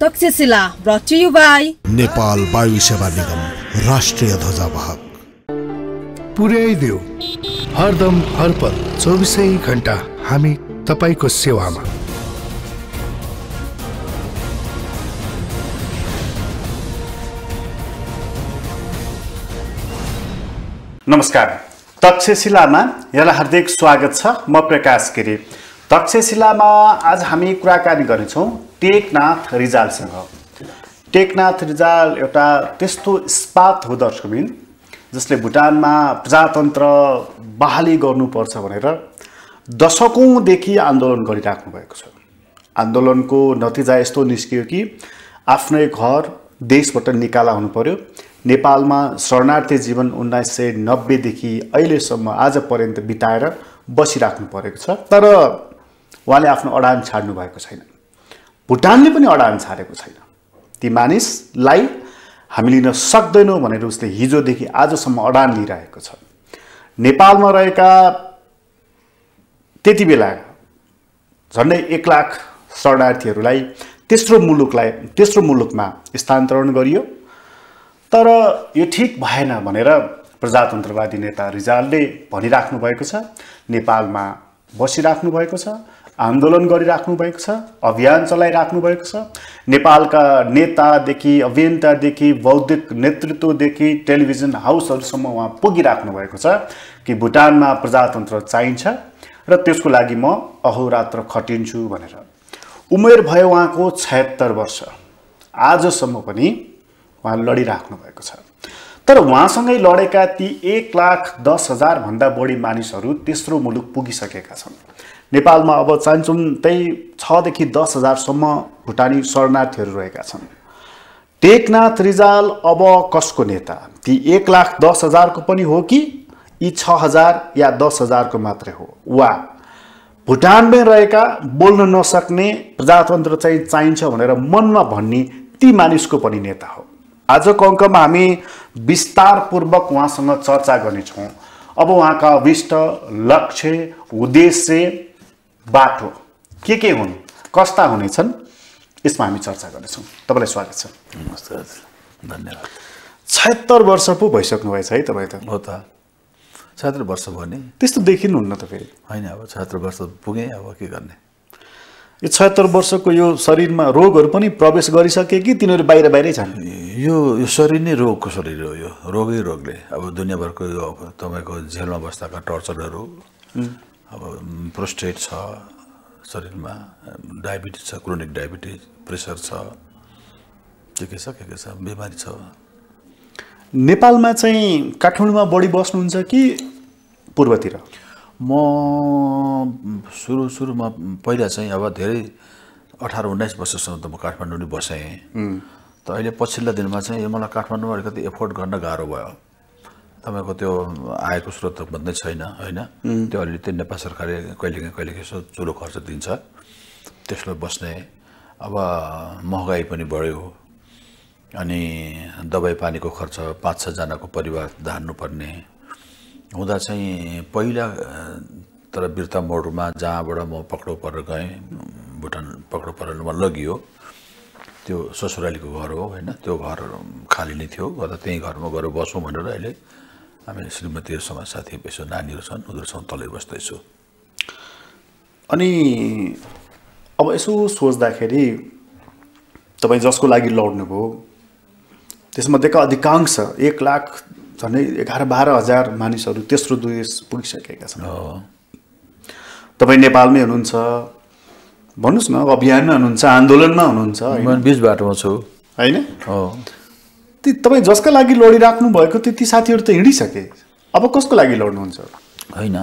तक्षशिला ब्रट यु बाई नेपाल वायु सेवा निगम राष्ट्रिय ध्वजावाहक पुर्याइदेऊ हरदम हरपल 24 चौबिसै घन्टा हामी तपाईँको सेवामा नमस्कार तक्षशिलामा यहाँलाई हार्दिक स्वागत छ म प्रकाश गिरी तक्षशिलामा आज हामी कुराकानी गर्नेछौँ टेकनाथ रिजालसँग टेकनाथ रिजाल एउटा त्यस्तो इस्पात हो दर्शकबिन जसले भुटानमा प्रजातन्त्र बहाली गर्नुपर्छ भनेर दशकौँदेखि आन्दोलन गरिराख्नु भएको छ आन्दोलनको नतिजा यस्तो निस्कियो कि आफ्नै घर देशबाट निकाला हुनु पर्यो नेपालमा शरणार्थी जीवन उन्नाइस सय नब्बेदेखि अहिलेसम्म आज पर्यन्त बिताएर बसिराख्नु परेको छ तर उहाँले आफ्नो अडान छाड्नु भएको छैन भुटानले पनि अडान छाडेको छैन ती मानिसलाई हामी लिन सक्दैनौँ भनेर उसले हिजोदेखि आजसम्म अडान लिइरहेको छ नेपालमा रहेका त्यति बेला झन्डै एक लाख शरणार्थीहरूलाई तेस्रो मुलुकलाई तेस्रो मुलुकमा स्थानान्तरण गरियो तर यो ठिक भएन भनेर प्रजातन्त्रवादी नेता रिजालले भनिराख्नु भएको छ नेपालमा बसिराख्नु भएको छ आन्दोलन गरिराख्नु भएको छ अभियान चलाइराख्नु भएको छ नेपालका नेतादेखि अभियन्तादेखि बौद्धिक नेतृत्वदेखि टेलिभिजन हाउसहरूसम्म उहाँ पुगिराख्नु भएको छ कि भुटानमा प्रजातन्त्र चाहिन्छ र त्यसको लागि म अहोरात्र खटिन्छु भनेर उमेर भयो उहाँको छयत्तर वर्ष आजसम्म पनि उहाँ लडिराख्नु भएको छ तर उहाँसँगै लडेका ती एक लाख दस हजारभन्दा बढी मानिसहरू तेस्रो मुलुक पुगिसकेका छन् नेपालमा अब चान्चुङ त्यही छदेखि दस हजारसम्म भुटानी शरणार्थीहरू रहेका छन् टेकनाथ रिजाल अब कसको नेता ती एक लाख दस हजारको पनि हो कि यी छ हजार या दस हजारको मात्रै हो वा भुटानमै रहेका बोल्न नसक्ने प्रजातन्त्र चाहिँ चाहिन्छ भनेर मनमा भन्ने ती मानिसको पनि नेता हो आजको अङ्कमा हामी विस्तारपूर्वक उहाँसँग चर्चा गर्नेछौँ अब उहाँका अभिष्ट लक्ष्य उद्देश्य बाटो के के हुन् कस्ता हुनेछन् यसमा हामी चर्चा गर्नेछौँ तपाईँलाई स्वागत छ नमस्कार धन्यवाद छयत्तर वर्ष पो भइसक्नुभएछ है तपाईँ त हो त छयत्तर वर्ष भयो नि त्यस्तो देखिनुहुन्न त फेरि होइन अब छयत्तर वर्ष पुगेँ अब के गर्ने यो छयत्तर वर्षको यो शरीरमा रोगहरू पनि प्रवेश गरिसके कि तिनीहरू बाहिर बाहिरै छन् यो यो शरीर नै रोगको शरीर हो यो रोगै रोगले अब दुनियाँभरको यो तपाईँको जेलमा बस्दाका टर्चरहरू अब प्रोस्टेट छ शरीरमा डायबिटिज छ क्रोनिक डायबिटिज प्रेसर छ के के छ के के छ बिमारी छ नेपालमा चाहिँ काठमाडौँमा बढी बस्नुहुन्छ कि पूर्वतिर म सुरु सुरुमा पहिला चाहिँ अब धेरै अठार उन्नाइस वर्षसम्म त म काठमाडौँ नै बसेँ त अहिले पछिल्ला दिनमा चाहिँ मलाई काठमाडौँमा अलिकति एफोर्ड गर्न गाह्रो भयो तपाईँको त्यो आएको स्रोत त भन्दै छैन होइन त्यो अलि त्यो नेपाल सरकारले कहिलेकाहीँ कहिलेकाहीँ यसो चुलो खर्च दिन्छ त्यसलाई बस्ने अब महँगाई पनि बढ्यो अनि दबाई पानीको खर्च पाँच छजनाको परिवार धान्नुपर्ने हुँदा चाहिँ पहिला तर बिर्ता मोडमा जहाँबाट म पक्राउ परेर गएँ भुटान पक्राउ परेरमा लगियो त्यो ससुरालीको घर हो होइन त्यो घर खाली नै थियो गर्दा त्यहीँ घरमा गएर बसौँ भनेर अहिले हामी श्रीमतीहरूसँग साथी यसो नानीहरू छन् उनीहरूसँग तलै बस्दैछु अनि अब यसो सोच्दाखेरि तपाईँ जसको लागि लड्नुभयो त्यसमध्येका अधिकांश एक लाख झन्डै एघार बाह्र हजार मानिसहरू तेस्रो देश पुगिसकेका छन् तपाईँ नेपालमै हुनुहुन्छ भन्नुहोस् न अभियानमा हुनुहुन्छ आन्दोलनमा हुनुहुन्छ बिच बाटोमा छु होइन तपाईँ जसका लागि लडिराख्नु भएको त्यति साथीहरू त हिँडिसके अब कसको लागि लड्नुहुन्छ होइन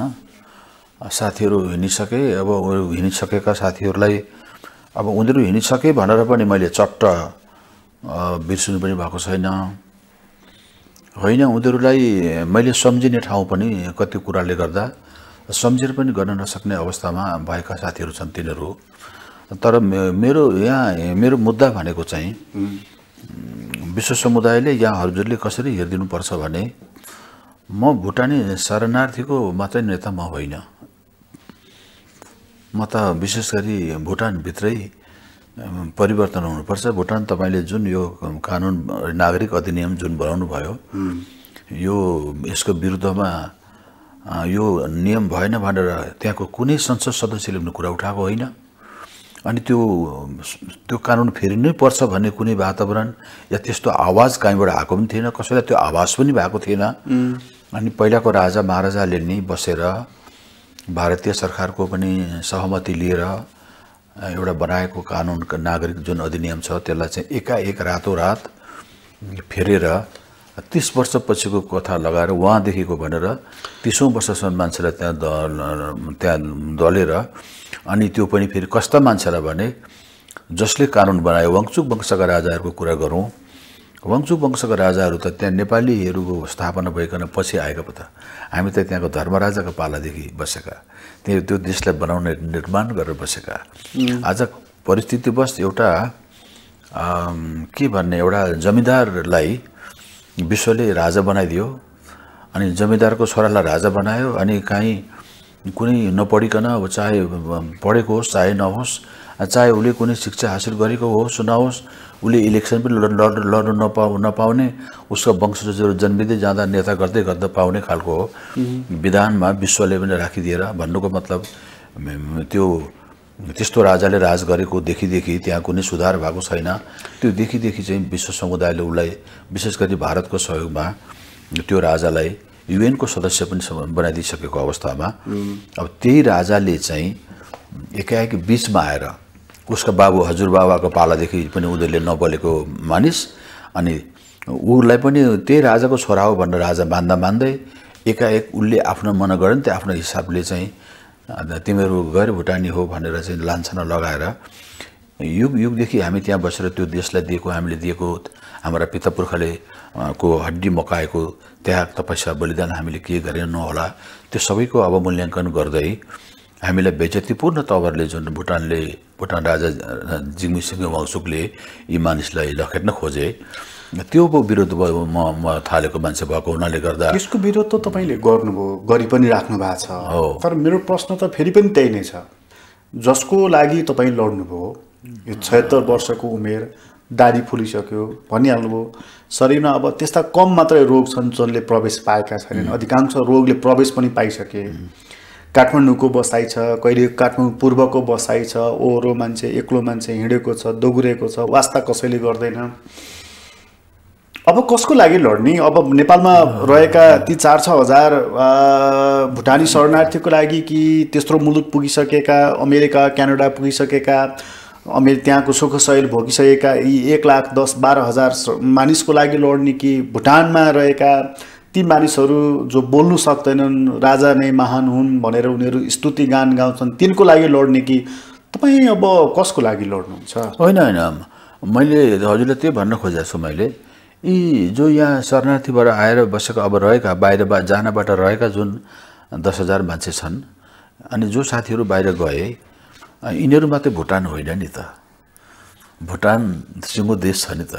साथीहरू हिँडिसके अब हिँडिसकेका साथीहरूलाई अब उनीहरू हिँडिसके भनेर पनि मैले चट्ट बिर्सनु पनि भएको छैन होइन उनीहरूलाई मैले सम्झिने ठाउँ पनि कति कुराले गर्दा सम्झेर पनि गर्न नसक्ने अवस्थामा भएका साथीहरू छन् तिनीहरू तर मेरो यहाँ मेरो मुद्दा भनेको चाहिँ विश्व समुदायले यहाँ हजुरले कसरी हेरिदिनुपर्छ भने म भुटानी शरणार्थीको मात्रै नेता म होइन म त विशेष गरी भुटानभित्रै परिवर्तन हुनुपर्छ भुटान तपाईँले जुन यो कानुन नागरिक अधिनियम जुन बनाउनु भयो यो यसको विरुद्धमा यो नियम भएन भनेर त्यहाँको कुनै संसद सदस्यले पनि कुरा उठाएको होइन अनि त्यो त्यो कानुन नै पर्छ भन्ने कुनै वातावरण या त्यस्तो आवाज कहीँबाट आएको पनि थिएन कसैलाई त्यो आवाज पनि भएको थिएन अनि पहिलाको राजा महाराजाले नै बसेर भारतीय सरकारको पनि सहमति लिएर एउटा बनाएको कानुन नागरिक जुन अधिनियम छ त्यसलाई चाहिँ एकाएक रात फेरेर तिस वर्षपछिको कथा लगाएर उहाँदेखिको भनेर तिसौँ वर्षसम्म मान्छेलाई त्यहाँ द त्यहाँ दलेर अनि त्यो पनि फेरि कस्ता मान्छेलाई भने जसले कानुन बनायो वङचुक वंशका राजाहरूको कुरा गरौँ वङचुक वंशका राजाहरू त त्यहाँ नेपालीहरूको स्थापना भइकन पछि आएको पो त हामी त त्यहाँको धर्मराजाको पालादेखि बसेका त्यहाँ त्यो देशलाई बनाउने निर्माण गरेर बसेका आज परिस्थितिवश एउटा के भन्ने एउटा जमिदारलाई विश्वले राजा बनाइदियो अनि जमिदारको छोरालाई राजा बनायो अनि काहीँ कुनै नपढिकन अब चाहे पढेको होस् चाहे नहोस् चाहे उसले कुनै शिक्षा हासिल गरेको होस् नहोस् उसले इलेक्सन पनि लड लड्नु लड्नु नपा नपाउने उसको वंशजहरू जन्मिँदै जाँदा नेता गर्दै गर्दा पाउने खालको हो विधानमा विश्वले पनि राखिदिएर भन्नुको मतलब त्यो त्यस्तो राजाले राज गरेको देखिदेखि त्यहाँ कुनै सुधार भएको छैन त्यो देखिदेखि चाहिँ विश्व समुदायले उसलाई विशेष गरी भारतको सहयोगमा त्यो राजालाई युएनको सदस्य पनि बनाइदिइसकेको अवस्थामा अब त्यही राजाले चाहिँ एकाएक बिचमा आएर उसका बाबु हजुरबाबाको पालादेखि पनि उनीहरूले नबोलेको मानिस अनि उसलाई पनि त्यही राजाको छोरा हो भनेर राजा मान्दा मान्दै एकाएक उसले आफ्नो मन नि त्यो आफ्नो हिसाबले चाहिँ तिमीहरू गैर भुटानी हो भनेर चाहिँ लान्छना लगाएर युग युगदेखि हामी त्यहाँ बसेर त्यो देशलाई दिएको हामीले दिएको हाम्रा पितापुर्खाले को हड्डी मकाएको त्याग तपस्या बलिदान हामीले के गरेन नहोला त्यो सबैको अब मूल्याङ्कन गर्दै हामीलाई बेजतीपूर्ण तवरले जुन भुटानले भुटान राजा जिङमिसिङ वाङसुकले यी मानिसलाई लखेट्न खोजे त्यो विरोध म म थालेको मान्छे भएको हुनाले गर्दा यसको विरोध त तपाईँले गर्नुभयो गरि पनि राख्नु भएको छ हो तर मेरो प्रश्न त फेरि पनि त्यही नै छ जसको लागि तपाईँ लड्नुभयो यो छत्तर वर्षको उमेर दाडी फुलिसक्यो भनिहाल्नुभयो शरीरमा अब त्यस्ता कम मात्रै रोग छन् जसले प्रवेश पाएका छैनन् अधिकांश रोगले प्रवेश पनि पाइसके काठमाडौँको बसाइ छ कहिले काठमाडौँ पूर्वको बसाइ छ ओहोरो मान्छे एक्लो मान्छे हिँडेको छ दोगुरेको छ वास्ता कसैले गर्दैन अब कसको लागि लड्ने अब नेपालमा रहेका ती चार छ हजार भुटानी शरणार्थीको लागि कि त्यत्रो मुलुक पुगिसकेका अमेरिका क्यानाडा पुगिसकेका अमेर त्यहाँको सुख सहिल भोगिसकेका यी एक लाख दस बाह्र हजार मानिसको लागि लड्ने कि भुटानमा रहेका ती मानिसहरू जो बोल्नु सक्दैनन् राजा नै महान हुन् भनेर उनीहरू स्तुति गान गाउँछन् तिनको लागि लड्ने कि तपाईँ अब कसको लागि लड्नुहुन्छ होइन होइन मैले हजुरलाई त्यही भन्न खोजेको छु मैले यी जो यहाँ शरणार्थीबाट आएर बसेको अब रहेका बाहिर जानबाट रहेका जुन दस हजार मान्छे छन् अनि जो साथीहरू बाहिर गए यिनीहरू मात्रै भुटान होइन नि त भुटान सिङ्गो देश छ नि त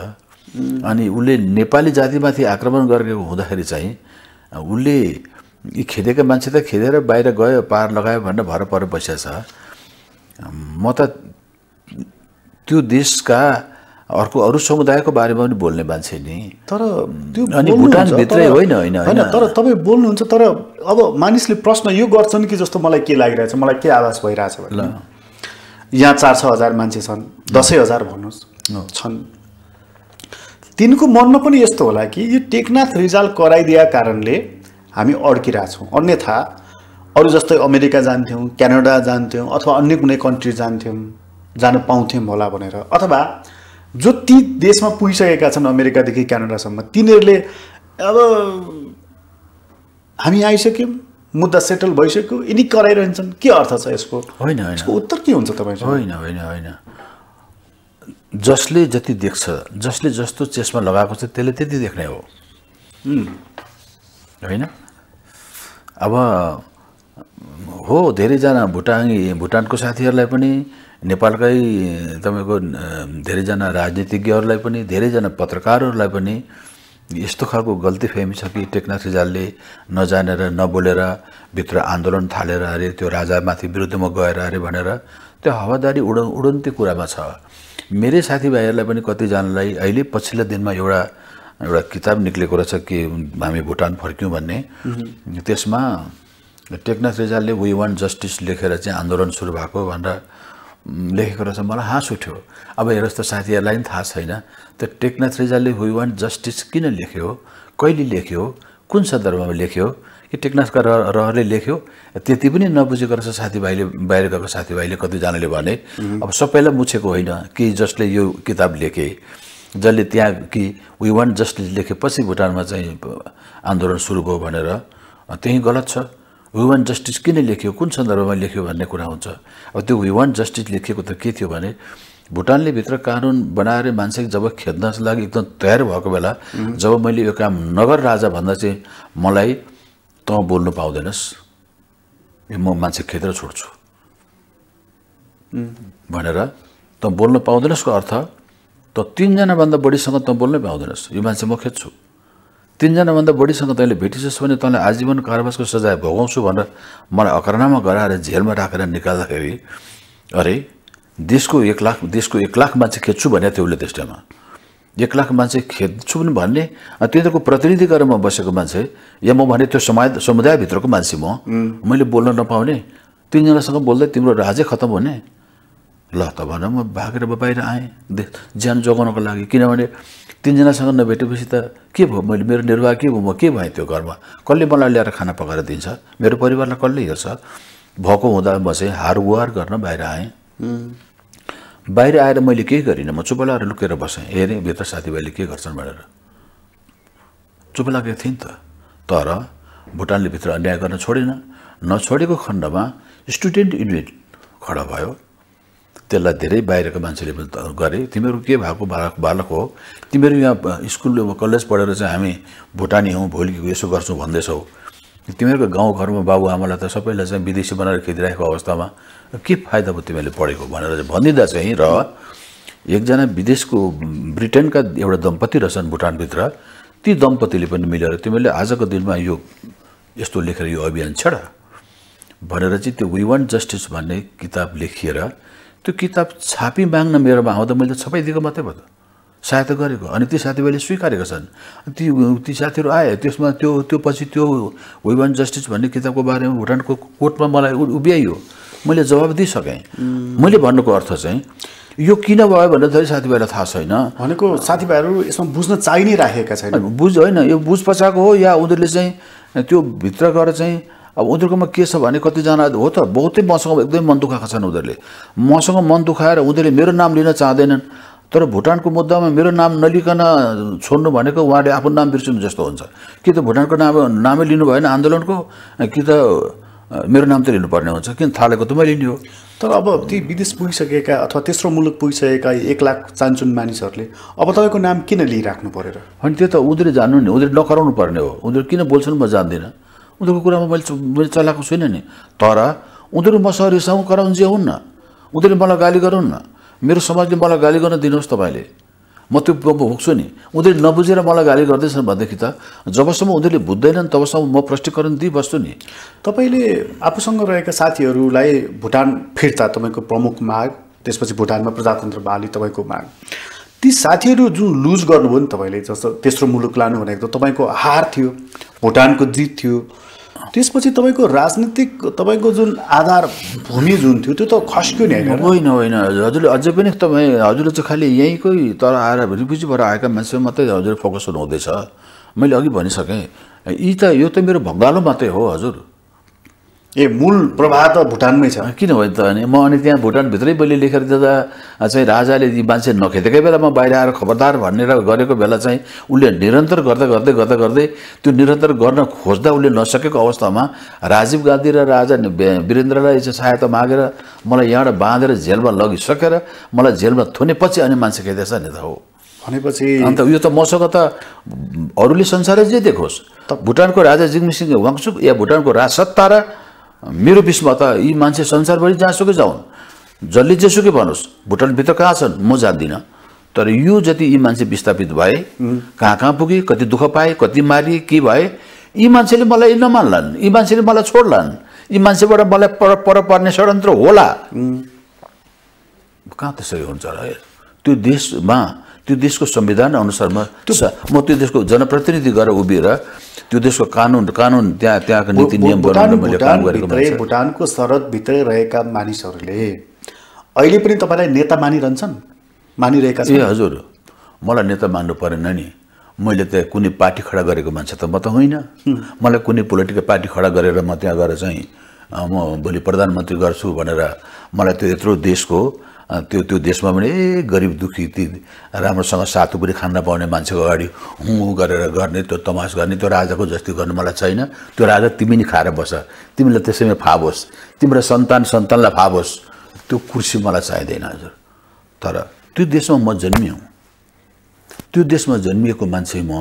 अनि उसले नेपाली जातिमाथि आक्रमण गरेको हुँदाखेरि चाहिँ उसले यी खेदेका मान्छे त खेदेर बाहिर गयो पार लगायो भनेर भर पर बसेको छ म त त्यो देशका अर्को अरू समुदायको बारेमा पनि बोल्ने मान्छे नि तर त्यो भुटानभित्रै होइन होइन होइन तर तपाईँ बोल्नुहुन्छ तर अब मानिसले प्रश्न यो गर्छन् कि जस्तो मलाई के लागिरहेछ मलाई के आवाज भइरहेछ ल यहाँ चार छ हजार मान्छे छन् दसैँ हजार भन्नुहोस् छन् तिनको मनमा पनि यस्तो होला कि यो टेकनाथ रिजाल कराइदिएका कारणले हामी अड्किरहेछौँ अन्यथा अरू जस्तै अमेरिका जान्थ्यौँ क्यानाडा जान्थ्यौँ अथवा अन्य कुनै कन्ट्री जान्थ्यौँ जानु पाउँथ्यौँ होला भनेर अथवा जो ती देशमा पुगिसकेका छन् अमेरिकादेखि क्यानाडासम्म तिनीहरूले अब हामी आइसक्यौँ मुद्दा सेटल भइसक्यो यिनी कराइरहन्छन् के अर्थ छ यसको होइन यसको उत्तर के हुन्छ तपाईँको होइन होइन होइन जसले जति देख्छ जसले जस्तो चेसमा लगाएको छ त्यसले त्यति देख्ने हो होइन अब हो धेरैजना भुटानी भुटानको साथीहरूलाई पनि नेपालकै तपाईँको धेरैजना राजनीतिज्ञहरूलाई पनि धेरैजना पत्रकारहरूलाई पनि यस्तो खालको गल्ती फेमी छ कि टेकनाथ रिजालले नजानेर नबोलेर भित्र आन्दोलन थालेर अरे त्यो राजामाथि विरुद्धमा गएर अरे भनेर त्यो हवादारी उड उडन्ती कुरामा छ मेरै साथीभाइहरूलाई पनि कतिजनालाई अहिले पछिल्लो दिनमा एउटा एउटा किताब निक्लेको रहेछ कि हामी भुटान फर्क्यौँ भन्ने त्यसमा टेकनाथ रिजालले वी वान जस्टिस लेखेर चाहिँ आन्दोलन सुरु भएको भनेर लेखेको रहेछ मलाई हाँस उठ्यो अब हेर्नुहोस् त साथीहरूलाई पनि थाहा छैन त्यो टेकनाथ रिजालले वी वान्ट जस्टिस किन लेख्यो कहिले लेख्यो कुन सन्दर्भमा लेख्यो कि टेकनाथका रहरले लेख्यो त्यति पनि नबुझेको रहेछ साथीभाइले बाहिर गएको साथीभाइले कतिजनाले भने अब सबैलाई मुछेको होइन कि जसले यो किताब लेखे जसले त्यहाँ कि वी वान्ट जस्टिस लेखेपछि भुटानमा चाहिँ आन्दोलन सुरु भयो भनेर त्यहीँ गलत छ वान जस्टिस किन लेख्यो कुन सन्दर्भमा लेख्यो भन्ने कुरा हुन्छ अब त्यो वान जस्टिस लेखिएको त के थियो भने भुटानले भित्र कानुन बनाएर मान्छे जब खेद्नको लागि एकदम तयार भएको बेला जब मैले यो काम नगर राजा भन्दा चाहिँ मलाई त बोल्नु पाउँदैनस् म मान्छे खेदेर छोड्छु भनेर त बोल्नु पाउँदैनस्को अर्थ त तिनजनाभन्दा बढीसँग त बोल्नै पाउँदैनस् यो मान्छे म खेद्छु तिनजनाभन्दा बढीसँग तैँले भेटिसस् भने तँलाई आजीवन कारावासको सजाय भोगाउँछु भनेर मलाई अकरनामा गराएर झेलमा राखेर निकाल्दाखेरि अरे देशको एक लाख देशको एक लाख मान्छे खेच्छु भनेको थियो उसले त्यस एक लाख मान्छे खेद्छु पनि भन्ने तिनीहरूको प्रतिनिधि गरेर म बसेको मान्छे या म भने त्यो समाज समुदायभित्रको मान्छे म मैले बोल्न नपाउने तिनजनासँग बोल्दै तिम्रो राजै खत्तम हुने ल त भनेर म भागेर बाहिर आएँ ज्यान जोगाउनको लागि किनभने तिनजनासँग नभेटेपछि त के भयो मैले मेरो निर्वाह के भयो म के भएँ त्यो घरमा कसले मलाई ल्याएर खाना पकाएर दिन्छ मेरो परिवारलाई कसले हेर्छ भएको हुँदा म चाहिँ हारवार गर्न बाहिर आएँ बाहिर आएर मैले केही गरिनँ म चुपलाएर लुकेर बसेँ हेरेँ भित्र साथीभाइले के गर्छन् भनेर चुप लागेको थिएँ नि त तर भुटानले भित्र अन्याय गर्न छोडेन नछोडेको खण्डमा स्टुडेन्ट युनिट खडा भयो त्यसलाई धेरै बाहिरको मान्छेले पनि गरे तिमीहरू के भएको बालक बालक हो तिमीहरू यहाँ स्कुल कलेज पढेर चाहिँ हामी भुटानी हौँ भोलि यसो गर्छौँ भन्दैछौ तिमीहरूको गाउँघरमा बाबुआमालाई त सबैलाई चाहिँ विदेशी बनाएर खेदिरहेको अवस्थामा के फाइदा भयो तिमीहरूले पढेको भनेर चाहिँ भनिदिँदा चाहिँ र एकजना विदेशको ब्रिटेनका एउटा दम्पति रहेछन् भुटानभित्र ती दम्पतिले पनि मिलेर तिमीहरूले आजको दिनमा यो यस्तो लेखेर यो अभियान छ भनेर चाहिँ त्यो वी वान्ट जस्टिस भन्ने किताब लेखिएर त्यो किताब छापी माग्न मेरोमा आउँदा मैले छपाइदिएको मात्रै भयो सहायता गरेको अनि ती साथीभाइले स्वीकारेका छन् ती ती साथीहरू आए त्यसमा त्यो त्यो पछि त्यो वुमन जस्टिस भन्ने किताबको बारेमा भुटानको कोर्टमा मलाई उभ्याइयो मैले जवाब दिइसकेँ मैले भन्नुको अर्थ चाहिँ यो किन भयो भनेर धेरै साथीभाइलाई थाहा छैन भनेको साथीभाइहरू यसमा बुझ्न चाहिने राखेका छैन बुझ होइन यो बुझ पछाएको हो या उनीहरूले चाहिँ त्यो भित्र गएर चाहिँ अब उनीहरूकोमा के छ भने कतिजना हो त बहुतै मसँग एकदमै मन दुखाएका छन् उनीहरूले मसँग मन दुखाएर उनीहरूले मेरो नाम लिन चाहँदैनन् तर भुटानको मुद्दामा मेरो नाम नलिकन छोड्नु भनेको उहाँले आफ्नो नाम बिर्सिनु जस्तो हुन्छ कि त भुटानको नाम नामै लिनु भएन आन्दोलनको कि त मेरो नाम त लिनुपर्ने हुन्छ किन थालेको त मैले लिने हो तर अब ती विदेश पुगिसकेका अथवा तेस्रो मुलुक पुगिसकेका एक लाख चान्चुन मानिसहरूले अब तपाईँको नाम किन लिइराख्नु परेर होइन त्यो त उनीहरूले जान्नु नि उनीहरूले नकराउनु पर्ने हो उनीहरू किन बोल्छन् म जान्दिनँ उनीहरूको कुरामा मैले मैले चलाएको छुइनँ नि तर उनीहरू मसँग रिसाउँ जे हुन्न उनीहरूले मलाई गाली गराउन्न मेरो समाजले मलाई गाली गर्न दिनुहोस् तपाईँले म त्यो भोग्छु नि उनीहरूले नबुझेर मलाई गाली गर्दैछन् भनेदेखि त जबसम्म उनीहरूले बुझ्दैनन् तबसम्म म प्रष्टीकरण दिइबस्छु नि तपाईँले आफूसँग रहेका साथीहरूलाई भुटान फिर्ता तपाईँको प्रमुख माग त्यसपछि भुटानमा प्रजातन्त्र बाली तपाईँको माग ती साथीहरू जुन लुज गर्नुभयो नि तपाईँले जस्तो तेस्रो मुलुक लानु भनेको त तपाईँको हार थियो भुटानको जित थियो त्यसपछि तपाईँको राजनीतिक तपाईँको जुन आधार भूमि जुन थियो त्यो त खस्क्यो नि होइन होइन हजुरले अझै पनि तपाईँ हजुरले चाहिँ खालि यहीँकै तर आएर रिफ्युजीबाट आएका मान्छेमा मात्रै हजुर फोकस हुनुहुँदैछ मैले अघि भनिसकेँ यी त यो त मेरो भङ्गालो मात्रै हो हजुर ए मूल प्रवाह त भुटानमै छ किन भयो त अनि म अनि त्यहाँ भुटानभित्रै मैले लेखेर दिँदा चाहिँ राजाले यी मान्छे नखेदेकै म बाहिर आएर खबरदार भनेर गरेको बेला चाहिँ उसले निरन्तर गर्दै गर्दै गर्दा गर्दै त्यो निरन्तर गर्न खोज्दा उसले नसकेको अवस्थामा राजीव गान्धी र राजा वीरेन्द्रलाई चाहिँ सहायता मागेर मलाई यहाँबाट बाँधेर जेलमा लगिसकेर मलाई जेलमा थुनेपछि अनि मान्छे खेदेछ नि त हो भनेपछि अन्त यो त मसँग त अरूले संसारै जे देखोस् भुटानको राजा जिग्मिसिंह वाङसुक या भुटानको राजसत्ता र मेरो बिचमा त यी मान्छे संसारभरि जहाँसुकै जाउन् जसले जेसुकै भनोस् भुटानभित्र कहाँ छन् म जान्दिनँ तर यो जति यी मान्छे विस्थापित भए कहाँ कहाँ पुगे कति दुःख पाए कति मारिए के भए यी मान्छेले मलाई नमान्लान् यी मान्छेले मलाई छोड्लान् यी मान्छेबाट मलाई पर पर पर्ने षड्यन्त्र होला कहाँ त्यसरी हुन्छ र त्यो देशमा त्यो देशको संविधान अनुसारमा म त्यो देशको जनप्रतिनिधि गरेर उभिएर त्यो देशको कानुन कानुन त्यहाँ त्यहाँको नीति नियम मैले काम गरेको भुटानको सरहदभित्रै रहेका मानिसहरूले अहिले पनि तपाईँलाई नेता मानिरहन्छन् मानिरहेका छन् ए हजुर मलाई नेता मान्नु परेन नि मैले त कुनै पार्टी खडा गरेको मान्छे त म त होइन मलाई कुनै पोलिटिकल पार्टी खडा गरेर म त्यहाँ गएर चाहिँ म भोलि प्रधानमन्त्री गर्छु भनेर मलाई त्यो यत्रो देशको त्यो त्यो देशमा पनि ए गरिब दुःखी ती राम्रोसँग सातुपुरी खान पाउने मान्छेको अगाडि हुँ गरेर गर्ने त्यो तमास गर्ने त्यो राजाको जस्तो गर्नु मलाई छैन त्यो राजा तिमी नि खाएर बस तिमीलाई त्यसैमा फाप तिम्रो सन्तान सन्तानलाई फाप त्यो कुर्सी मलाई चाहिँदैन हजुर तर त्यो देशमा म हुँ त्यो देशमा जन्मिएको मान्छे म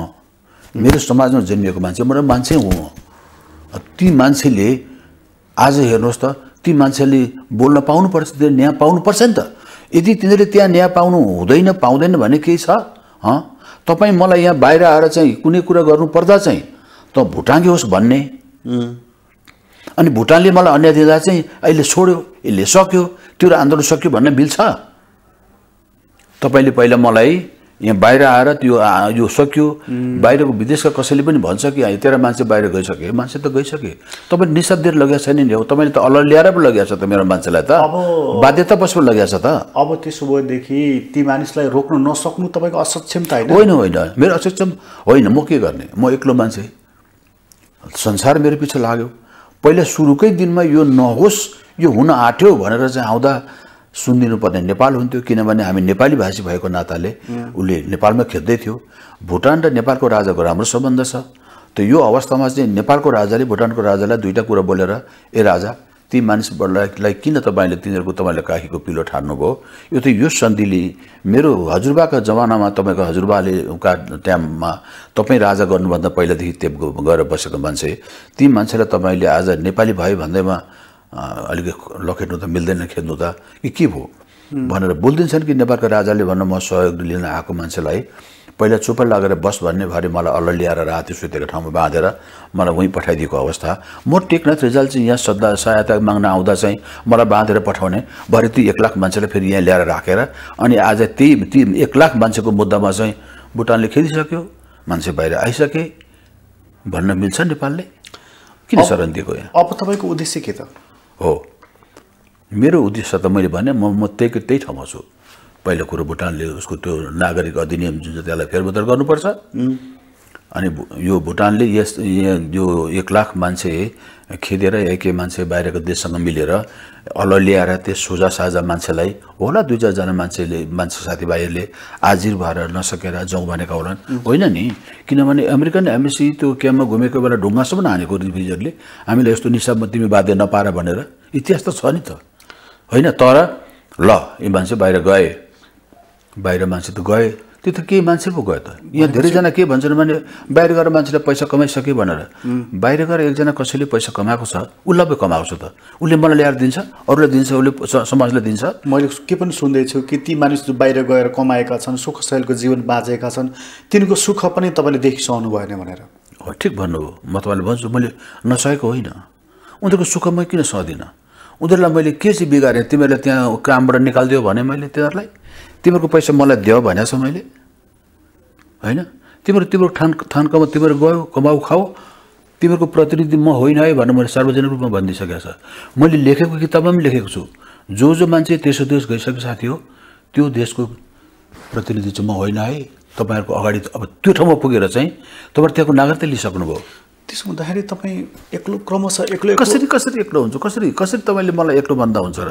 मेरो समाजमा जन्मिएको मान्छे म मान्छे हुँ ती मान्छेले आज हेर्नुहोस् त ती मान्छेहरूले बोल्न पाउनुपर्छ त्यो न्याय पाउनुपर्छ नि त यदि तिनीहरूले त्यहाँ न्याय पाउनु हुँदैन पाउँदैन भने केही छ हँ तपाईँ मलाई यहाँ बाहिर आएर चाहिँ कुनै कुरा गर्नुपर्दा चाहिँ त भुटाङ्गे होस् भन्ने अनि भुटानले मलाई अन्याय दिँदा चाहिँ अहिले छोड्यो यसले सक्यो त्यो आन्दोलन सक्यो भन्न मिल्छ तपाईँले पहिला मलाई यहाँ बाहिर आएर त्यो यो सक्यो बाहिरको विदेशका कसैले पनि भन्छ कि तेह्र मान्छे बाहिर गइसके मान्छे त गइसके तपाईँ निसा दिएर लगेको छैन नि हो तपाईँले त अलर ल्याएर पो लगिएको छ त मेरो मान्छेलाई त अब बाध्यता पो लगिएको छ त अब त्यसो भएदेखि ती मानिसलाई रोक्न नसक्नु तपाईँको असक्षमता होइन होइन मेरो असक्षम होइन म के गर्ने म एक्लो मान्छे संसार मेरो पछि लाग्यो पहिला सुरुकै दिनमा यो नहोस् यो हुन आँट्यो भनेर चाहिँ आउँदा सुनिदिनु पर्ने नेपाल हुन्थ्यो किनभने हामी नेपाली भाषी भएको नाताले उसले नेपालमा खेद्दै थियो भुटान र नेपालको राजाको राम्रो सम्बन्ध छ त यो अवस्थामा चाहिँ नेपालको राजाले भुटानको राजालाई दुईवटा कुरा बोलेर ए राजा ती मानिसलाई किन तपाईँले तिनीहरूको तपाईँले काखीको पिलो ठान्नुभयो यो त यो सन्धिले मेरो हजुरबाको जमानामा तपाईँको हजुरबाले का टाइममा तपाईँ राजा गर्नुभन्दा पहिलादेखि त्यो गएर बसेको मान्छे ती मान्छेलाई तपाईँले आज नेपाली भयो भन्दैमा अलिक लखेट्नु त मिल्दैन खेद्नु त कि के भयो भनेर बोलिदिन्छन् कि नेपालको राजाले भन्न म सहयोग लिन आएको मान्छेलाई पहिला चोपा लागेर बस भन्ने भरे मलाई अल्ल ल्याएर राति सुतेको ठाउँमा बाँधेर मलाई उहीँ पठाइदिएको अवस्था म टेकनाथ रिजाल चाहिँ यहाँ सदा सहायता माग्न आउँदा चाहिँ मलाई बाँधेर पठाउने भरे ती एक लाख मान्छेलाई फेरि यहाँ ल्याएर राखेर अनि आज त्यही ती एक लाख मान्छेको मुद्दामा चाहिँ भुटानले खेदिसक्यो मान्छे बाहिर आइसके भन्न मिल्छ नेपालले किन शरण दिएको यहाँ अब तपाईँको उद्देश्य के त हो मेरो उद्देश्य त मैले भने म म त्यही त्यही ठाउँमा छु पहिलो कुरो भुटानले उसको त्यो नागरिक अधिनियम जुन छ त्यसलाई फेरबदल गर्नुपर्छ अनि यो भुटानले यस यो एक लाख मान्छे खेदेर एक एक मान्छे बाहिरको देशसँग मिलेर ल्याएर त्यो सोझा साझा मान्छेलाई होला दुई चारजना मान्छेले मान्छे साथीभाइहरूले आजिर भएर नसकेर जाउँ भनेका होलान् होइन नि किनभने अमेरिकन एमएसी त्यो क्याम्पमा घुमेको बेला ढुङ्गासम्म हानेको रिफ्युजीहरूले हामीलाई यस्तो निसाबमा तिमी बाध्य नपाएर भनेर इतिहास त छ नि त होइन तर ल यी मान्छे बाहिर गए बाहिर मान्छे त गए त्यो त केही मान्छे पो गयो त यहाँ धेरैजना के भन्छन् भने बाहिर गएर मान्छेले पैसा कमाइसक्यो भनेर बाहिर गएर एकजना कसैले पैसा कमाएको छ उसलाई पो कमाएको छ त उसले मलाई ल्याएर दिन्छ अरूले दिन्छ उसले समाजलाई दिन्छ मैले के पनि सुन्दैछु कि ती मानिस बाहिर गएर कमाएका छन् सुख शैलीको जीवन बाँचेका छन् तिनको सुख पनि तपाईँले देखिसक्नु भएन भनेर हो ठिक भन्नुभयो म तपाईँले भन्छु मैले नसकेको होइन उनीहरूको सुख म किन सहदिनँ उनीहरूलाई मैले के चाहिँ बिगारेँ तिमीहरूले त्यहाँ कामबाट निकालिदियो भने मैले तिनीहरूलाई तिमीहरूको पैसा मलाई दियो भनेको छ मैले होइन तिमीहरू तिम्रो ठान ठान कमा तिमीहरू गयो कमाऊ खाऊ तिमीहरूको प्रतिनिधि म होइन है भनेर मैले सार्वजनिक रूपमा भनिदिइसकेको छ मैले लेखेको किताबमा पनि लेखेको छु जो जो मान्छे तेस्रो देश गइसकेको साथी हो त्यो देशको प्रतिनिधि चाहिँ म होइन है तपाईँहरूको अगाडि अब त्यो ठाउँमा पुगेर चाहिँ तपाईँहरू त्यहाँको नागरिकता लिइसक्नुभयो त्यसो हुँदाखेरि तपाईँ एक्लो क्रमशः एक्लो कसरी कसरी एक्लो हुन्छ कसरी कसरी तपाईँले मलाई एक्लो भन्दा हुन्छ र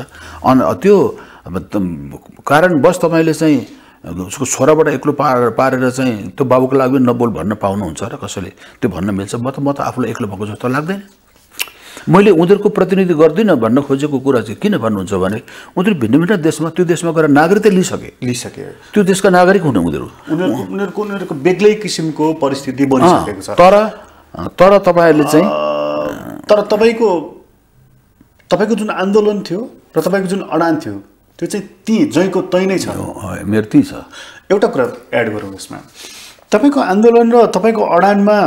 अन त्यो कारणवश तपाईँले चाहिँ उसको छोराबाट एक्लो पारेर पारेर चाहिँ त्यो बाबुको लागि नबोल भन्न पाउनुहुन्छ र कसैले त्यो भन्न मिल्छ म त म त आफूलाई एक्लो भएको जस्तो लाग्दैन मैले उनीहरूको प्रतिनिधि गर्दिनँ भन्न खोजेको कुरा चाहिँ किन भन्नुहुन्छ भने उनीहरू भिन्न भिन्न देशमा त्यो देशमा गएर नागरिकता लिइसके लिइसके त्यो देशका नागरिक हुन् उनीहरू उनीहरूको उनीहरूको बेग्लै किसिमको परिस्थिति बनिसकेको छ तर तर तपाईँहरूले चाहिँ तर तपाईँको तपाईँको जुन आन्दोलन थियो र तपाईँको जुन अडान थियो त्यो चाहिँ ती जयको तै नै छ मेरो ती छ एउटा कुरा एड गरौँ यसमा तपाईँको आन्दोलन र तपाईँको अडानमा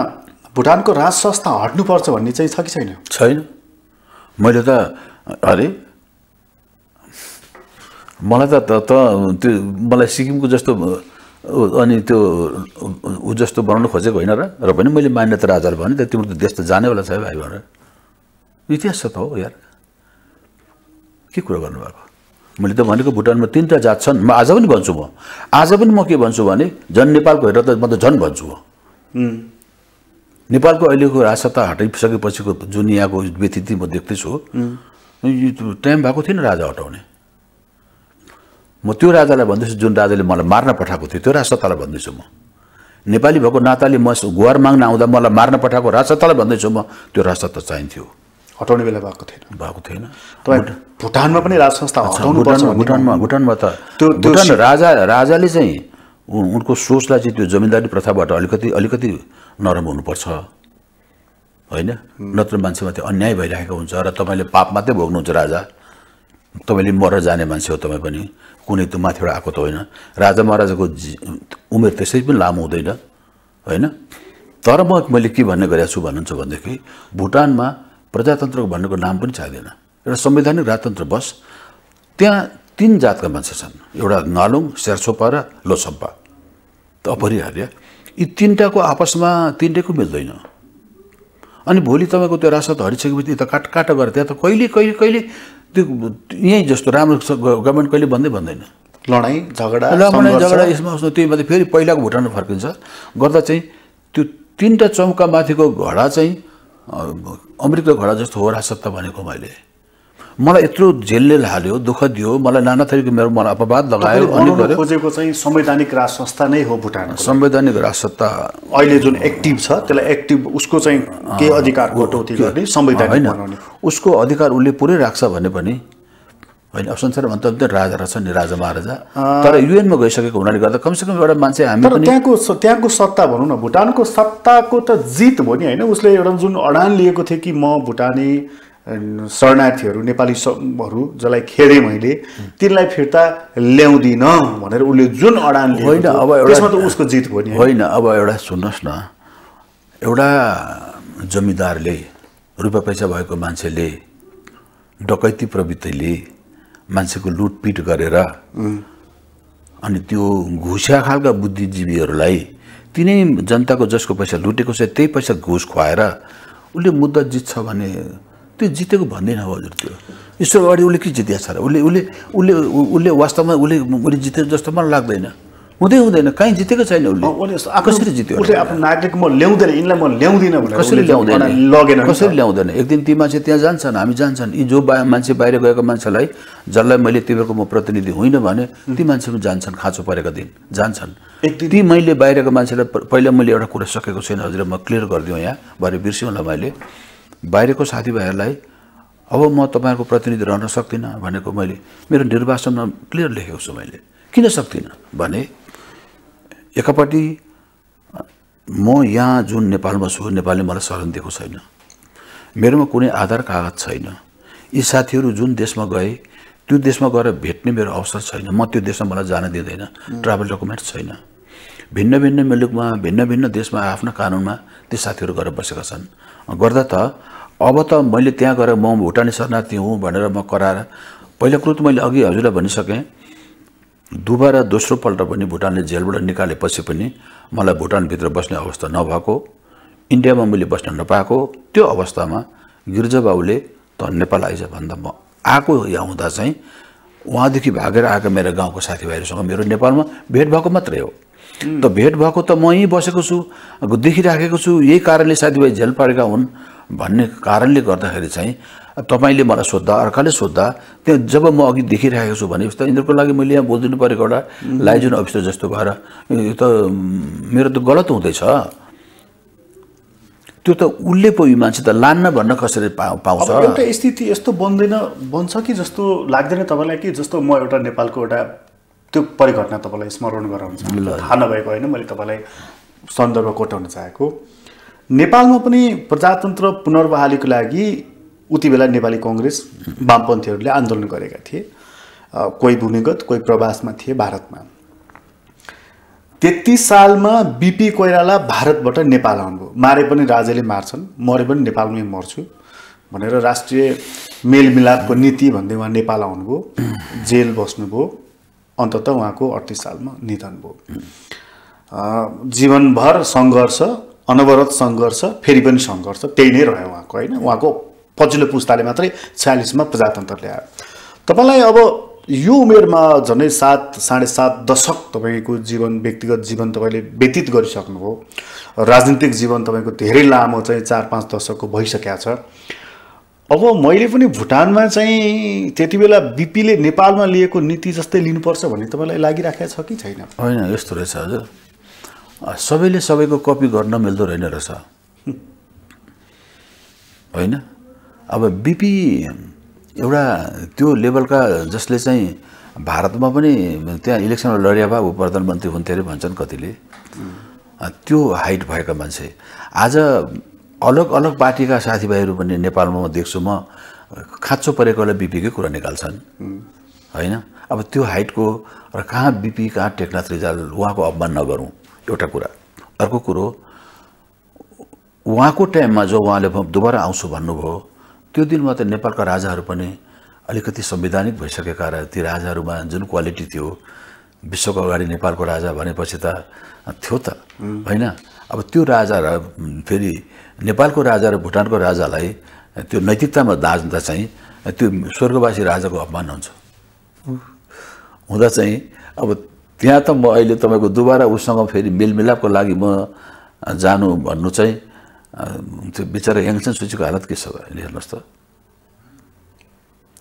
भुटानको राज संस्था हट्नुपर्छ भन्ने चाहिँ छ कि छैन छैन मैले त अरे मलाई त त्यो मलाई सिक्किमको जस्तो अनि त्यो ऊ जस्तो बनाउनु खोजेको होइन र र पनि मैले मान्यता राजाले भने त तिम्रो त देश त जानेवाला छ भाइ भनेर इतिहास छ त हो यार के कुरो गर्नुभएको मैले त भनेको भुटानमा तिनवटा जात छन् म आज पनि भन्छु म आज पनि म के भन्छु भने झन् नेपालको हेरेर त म त झन् भन्छु म नेपालको अहिलेको राजसत्ता हटाइसकेपछिको जुन यहाँको व्यतिथि म देख्दैछु टाइम भएको थिएन राजा हटाउने म त्यो राजालाई भन्दैछु जुन राजाले मलाई मार्न पठाएको थियो त्यो राजसत्तालाई भन्दैछु म नेपाली भएको नाताले म गुहार माग्न आउँदा मलाई मार्न पठाएको राजसत्तालाई भन्दैछु म त्यो राजसत्ता चाहिन्थ्यो हटाउने बेला भएको थिएन भएको थिएन भुटानमा पनि राज भुटानमा भुटानमा भुटानमा त भुटान राजा राजाले चाहिँ उनको सोचलाई चाहिँ त्यो जमिनदारी प्रथाबाट अलिकति अलिकति नरम हुनुपर्छ होइन नत्र मान्छेमाथि अन्याय भइरहेको हुन्छ र तपाईँले पाप मात्रै भोग्नुहुन्छ राजा तपाईँले मरेर जाने मान्छे हो तपाईँ पनि कुनै त्यो माथिबाट आएको त होइन राजा महाराजाको उमेर त्यसै पनि लामो हुँदैन होइन तर म मैले के भन्ने गरेको छु भन्नुहुन्छ भनेदेखि भुटानमा प्रजातन्त्रको भन्नुको नाम पनि चाहिँदैन एउटा संवैधानिक राजतन्त्र बस त्यहाँ तिन जातका मान्छे छन् एउटा नालुङ सेर्सोपा र लोसम्पा त अपरिहार्य यी तिनवटाको आपसमा तिनटैको मिल्दैन अनि भोलि तपाईँको त्यो रासत हरिसकेपछि त काट काट गरेर त्यहाँ त कहिले कहिले कहिले त्यो यहीँ जस्तो राम्रो गभर्मेन्ट कहिले भन्दै भन्दैन लडाइँ झगडा लडाइँ झगडा यसमा उसमा त्यही माथि फेरि पहिलाको भुटान फर्किन्छ गर्दा चाहिँ त्यो तिनवटा चौका माथिको घडा चाहिँ अमृतको घडा जस्तो हो राजसत्ता भनेको मैले मलाई यत्रो झेलले हाल्यो दुःख दियो मलाई नाना थरीको मेरो मलाई अपवाद लगायो अनि खोजेको चाहिँ संवैधानिक राज संस्था नै हो भुटान संवैधानिक राज संस्था अहिले जुन एक्टिभ छ त्यसलाई एक्टिभ उसको चाहिँ के अधिकार कटौती गर्ने संवैधानिक होइन उसको अधिकार उसले पुरै राख्छ भने पनि होइन अब संसार अन्त राजा रहेछ नि राजा महाराजा तर युएनमा गइसकेको हुनाले गर्दा कमसेकम एउटा मान्छे हामी त्यहाँको त्यहाँको सत्ता भनौँ न भुटानको सत्ताको त जित भयो नि होइन उसले एउटा जुन अडान लिएको थियो कि म भुटानी शरणार्थीहरू नेपाली सबहरू जसलाई खेडेँ मैले तिनलाई फिर्ता ल्याउँदिनँ भनेर उसले जुन अडान होइन अब एउटा त उसको जित भयो नि होइन अब एउटा सुन्नुहोस् न एउटा जमिदारले रुपियाँ पैसा भएको मान्छेले डकैती प्रवृत्तिले मान्छेको लुटपिट गरेर अनि त्यो घुसिया खालका बुद्धिजीवीहरूलाई तिनै जनताको जसको पैसा लुटेको छ त्यही पैसा घुस खुवाएर उसले मुद्दा जित्छ भने त्यो जितेको भन्दैन अब हजुर त्यो ईश्वर अगाडि उसले के जितिया छ र उसले उसले उसले उसले वास्तवमा उसले उसले जितेको जस्तो मलाई लाग्दैन हुँदै हुँदैन कहीँ जितेको छैन उसले कसरी जित्यो उसले आफ्नो नागरिक म ल्याउँदैन यिनलाई म ल्याउँदिनँ कसरी ल्याउँदैन लगेन कसरी ल्याउँदैन एक दिन ती मान्छे त्यहाँ जान्छन् हामी जान्छन् यी जो बा मान्छे बाहिर गएको मान्छेलाई जसलाई मैले तिमीहरूको म प्रतिनिधि होइन भने ती मान्छे पनि जान्छन् खाँचो परेको दिन जान्छन् ती मैले बाहिरको मान्छेलाई पहिला मैले एउटा कुरा सकेको छैन हजुर म क्लियर गरिदिउँ यहाँ भरे बिर्स्यौँला मैले बाहिरको साथीभाइहरूलाई अब म तपाईँहरूको प्रतिनिधि रहन सक्दिनँ भनेको मैले मेरो निर्वाचनमा क्लियर लेखेको छु मैले किन सक्दिनँ भने एकपट्टि म यहाँ जुन नेपालमा छु नेपालले मलाई शरण दिएको छैन मेरोमा कुनै आधार कागज छैन यी साथीहरू जुन देशमा गए त्यो देशमा गएर भेट्ने मेरो अवसर छैन म त्यो देशमा मलाई जान दिँदैन ट्राभल डकुमेन्ट छैन भिन्न भिन्न मुलुकमा भिन्न भिन्न देशमा आफ्नो कानुनमा ती साथीहरू गरेर बसेका छन् गर्दा त अब त मैले त्यहाँ गएर म भुटानी शरणार्थी हुँ भनेर म कराएर पहिला कुरो त मैले अघि हजुरलाई भनिसकेँ दोस्रो दोस्रोपल्ट पनि भुटानले जेलबाट निकालेपछि पनि मलाई भुटानभित्र बस्ने अवस्था नभएको इन्डियामा मैले बस्न नपाएको त्यो अवस्थामा गिर्जाबाबुले त नेपाल आइज भन्दा म आएको यहाँ हुँदा चाहिँ उहाँदेखि भागेर आएको मेरो गाउँको साथीभाइहरूसँग मेरो नेपालमा भेट भएको मात्रै हो त भेट भएको त म यहीँ बसेको छु देखिराखेको छु यही कारणले साथीभाइ झेल पारेका हुन् भन्ने कारणले गर्दाखेरि चाहिँ तपाईँले मलाई सोद्धा अर्काले सोद्धा त्यहाँ जब म अघि देखिरहेको छु भनेपछि त यिनीहरूको लागि मैले यहाँ बोलिदिनु परेको एउटा लाइजुन अफिसर जस्तो भएर यो त मेरो त गलत हुँदैछ त्यो त उसले पो यो मान्छे त लान्न भन्न कसरी पा पाउँछ एउटा स्थिति यस्तो बन्दैन बन्छ कि जस्तो लाग्दैन तपाईँलाई कि जस्तो म एउटा नेपालको एउटा त्यो परिघटना तपाईँलाई स्मरण गराउन थाहा नभएको होइन मैले तपाईँलाई सन्दर्भ कोटाउन चाहेको नेपालमा पनि प्रजातन्त्र पुनर्बहालीको लागि उति बेला नेपाली कङ्ग्रेस वामपन्थीहरूले आन्दोलन गरेका थिए कोही भूमिगत कोही प्रवासमा थिए भारतमा तेत्तिस सालमा बिपी कोइराला भारतबाट नेपाल आउनुभयो मारे पनि राजाले मार्छन् मरे पनि नेपालमै मर्छु भनेर राष्ट्रिय मेलमिलापको नीति भन्दै उहाँ नेपाल आउनुभयो जेल बस्नुभयो अन्तत उहाँको अडतिस सालमा निधन भयो जीवनभर सङ्घर्ष अनवरत सङ्घर्ष फेरि पनि सङ्घर्ष त्यही नै रह्यो उहाँको होइन उहाँको पछिल्लो पुस्ताले मात्रै छ्यालिसमा प्रजातन्त्र ल्यायो तपाईँलाई अब यो उमेरमा झन्डै सात साढे सात दशक तपाईँको जीवन व्यक्तिगत जीवन तपाईँले व्यतीत गरिसक्नुभयो राजनीतिक जीवन तपाईँको धेरै लामो चाहिँ चार पाँच दशकको भइसकेको छ अब मैले पनि भुटानमा चाहिँ त्यति बेला बिपीले नेपालमा लिएको नीति जस्तै लिनुपर्छ भन्ने तपाईँलाई लागिराखेको छ कि छैन होइन यस्तो रहेछ हजुर सबैले सबैको कपी गर्न मिल्दो रहेन रहेछ होइन अब बिपी एउटा त्यो लेभलका जसले चाहिँ भारतमा पनि त्यहाँ इलेक्सनमा लडिया भए प्रधानमन्त्री हुन्थ्यो अरे भन्छन् कतिले त्यो हाइट भएका मान्छे आज अलग अलग पार्टीका साथीभाइहरू पनि नेपालमा म देख्छु म खाँचो परेकोलाई बिपीकै कुरा निकाल्छन् होइन अब त्यो हाइटको र कहाँ बिपी कहाँ टेकनाथ रिजाल उहाँको अपमान नगरौँ एउटा कुरा अर्को कुरो उहाँको टाइममा जो उहाँले दोबारा आउँछु भन्नुभयो त्यो दिनमा त नेपालका राजाहरू पनि अलिकति संवैधानिक भइसकेका र ती राजाहरूमा जुन क्वालिटी थियो विश्वको अगाडि नेपालको राजा भनेपछि त थियो त होइन अब त्यो राजा र फेरि नेपालको राजा र भुटानको राजालाई त्यो नैतिकतामा दाज्दा चाहिँ त्यो स्वर्गवासी राजाको अपमान हुन्छ हुँदा चाहिँ अब त्यहाँ त म अहिले तपाईँको दोबारा उसँग फेरि मेलमिलापको लागि म जानु भन्नु चाहिँ त्यो बिचरा याङसन सूचीको हालत के छ अहिले हेर्नुहोस् त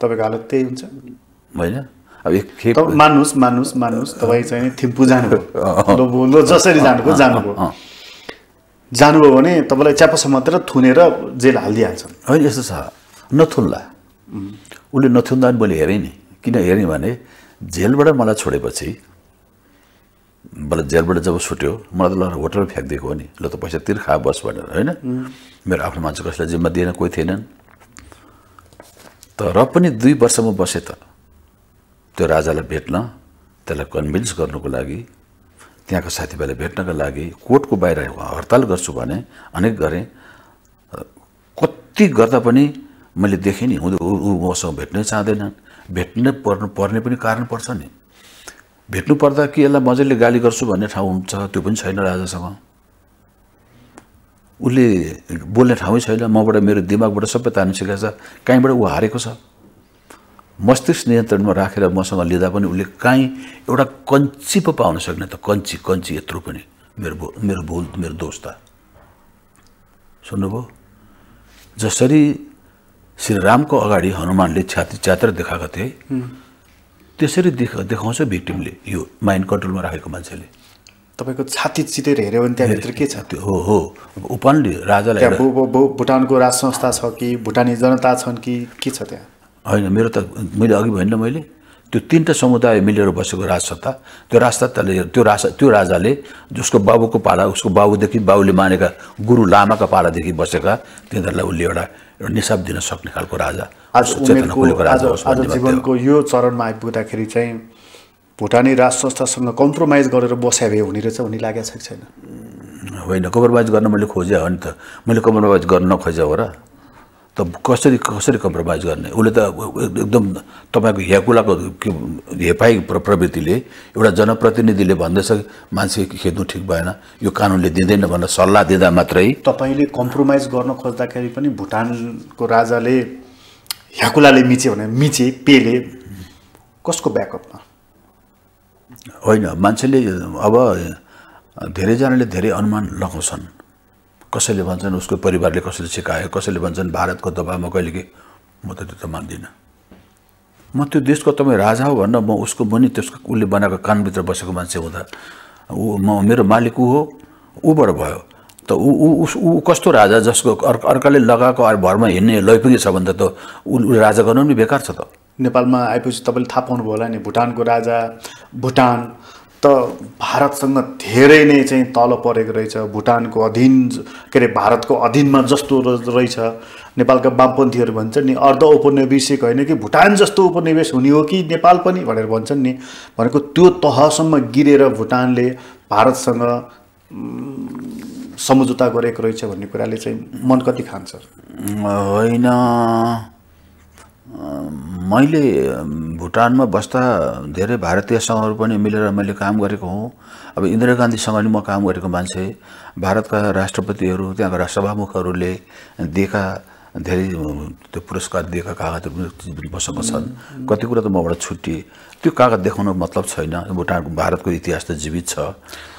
तपाईँको हालत त्यही हुन्छ होइन अब एक खेप मान्नुहोस् मान्नुहोस् मान्नुहोस् तपाईँ चाहिँ थिम्पू जानुभयो जसरी जानुभयो जानुभयो जानुभयो भने तपाईँलाई च्याप थुनेर जेल हालिदिइहाल्छन् होइन यस्तो छ नथुन्ला उसले नथुन्दा पनि मैले हेरेँ नि किन हेरेँ भने जेलबाट मलाई छोडेपछि मलाई जेलबाट जब छुट्यो मलाई त ल होटल फ्याँकिदिएको हो नि ल त पैसा तिर्खा बस भनेर होइन मेरो आफ्नो मान्छे कसैलाई जिम्मा दिएन कोही थिएनन् तर पनि दुई वर्षमा बसेँ त त्यो राजालाई भेट्न त्यसलाई कन्भिन्स गर्नुको लागि त्यहाँको साथीभाइलाई भेट्नका लागि कोर्टको बाहिर हडताल गर्छु भने अनेक गरेँ कति गर्दा पनि मैले देखेँ नि हु ऊ मसँग भेट्नै चाहँदैनन् भेट्नै पर्नु पर्ने पनि कारण पर्छ नि भेट्नु पर्दा कि यसलाई मजाले गाली गर्छु भन्ने ठाउँ हुन्छ त्यो पनि छैन राजासँग उसले बोल्ने ठाउँै छैन मबाट मेरो दिमागबाट सबै तान्नु सिकाएको छ कहीँबाट ऊ हारेको छ मस्तिष्क नियन्त्रणमा राखेर मसँग लिँदा पनि उसले काहीँ एउटा कञ्ची पो पाउन सक्ने त कञ्ची कञ्ची यत्रो पनि मेरो भो मेरो भुल मेरो दोष त सुन्नुभयो जसरी श्रीरामको अगाडि हनुमानले छाती च्यात्र देखाएको थिए त्यसरी देख देखाउँछ भिक्टिमले यो माइन्ड कन्ट्रोलमा राखेको मान्छेले तपाईँको छाती चितेर हेऱ्यो भने त्यहाँभित्र के छ त्यो हो हो उपानले राजालाई भुटानको राज संस्था छ कि भुटानी जनता छन् कि के छ त्यहाँ होइन मेरो त मैले अघि भएन मैले त्यो तिनवटा समुदाय मिलेर बसेको राजसत्ता त्यो राजसत्ताले त्यो राजा त्यो राजाले जसको बाबुको पाला उसको बाबुदेखि बाबुले मानेका गुरु लामाका पालादेखि बसेका तिनीहरूलाई उसले एउटा एउटा निसाब दिन सक्ने खालको राजा आज जीवनको यो चरणमा आइपुग्दाखेरि चाहिँ भुटानी राज संस्थासँग कम्प्रोमाइज गरेर बस्या भए हुने रहेछ भन्ने लागेको छैन होइन कम्प्रोमाइज गर्न मैले खोजेँ हो नि त मैले कम्प्रोमाइज गर्न नखोजेँ हो र त कसरी कसरी कम्प्रोमाइज गर्ने उसले त एकदम तपाईँको हेकुलाको हेपाई प्रवृत्तिले एउटा जनप्रतिनिधिले भन्दैछ मान्छे खेद्नु ठिक भएन यो कानुनले दिँदैन भनेर सल्लाह दिँदा मात्रै तपाईँले कम्प्रोमाइज गर्न खोज्दाखेरि पनि भुटानको राजाले ह्याकुलाले मिचे भने मिचे पेले कसको ब्याकअपमा होइन मान्छेले अब धेरैजनाले धेरै अनुमान लगाउँछन् कसैले भन्छन् उसको परिवारले कसैले सिकायो कसैले भन्छन् भारतको दबामा कहिले कि म त त्यो त मान्दिनँ म त्यो देशको तपाईँ राजा हो भन्न म उसको मुनि त्यसको उसले बनाएको कानभित्र बसेको मान्छे हुँदा ऊ म मेरो मालिक ऊ हो ऊबाट भयो त ऊ ऊ ऊ कस्तो राजा जसको अर्को अर्काले लगाएको भरमा हिँड्ने लैपुगी छ भने त ऊ राजा गर्नु पनि बेकार छ त नेपालमा आएपछि तपाईँले थाहा पाउनुभयो होला नि भुटानको राजा भुटान त भारतसँग धेरै नै चाहिँ तल परेको रहेछ भुटानको अधीन के अरे भारतको अधीनमा जस्तो रहेछ नेपालका वामपन्थीहरू भन्छन् नि अर्ध औपनिवेशिक होइन कि भुटान जस्तो उपनिवेश हुने हो कि नेपाल पनि भनेर भन्छन् नि भनेको त्यो तहसम्म गिरेर भुटानले भारतसँग सम्झौता गरेको रहेछ भन्ने कुराले चाहिँ मन कति खान्छ होइन मैले भुटानमा बस्दा धेरै भारतीयसँगहरू पनि मिलेर मैले काम गरेको हुँ अब इन्दिरा गान्धीसँग पनि म काम गरेको मान्छे भारतका राष्ट्रपतिहरू त्यहाँका सभामुखहरूले दिएका धेरै त्यो पुरस्कार दिएका कागजहरू पनि मसँग छन् कति कुरा त मबाट छुट्टिएँ त्यो कागज देखाउनु मतलब छैन भुटानको भारतको इतिहास त जीवित छ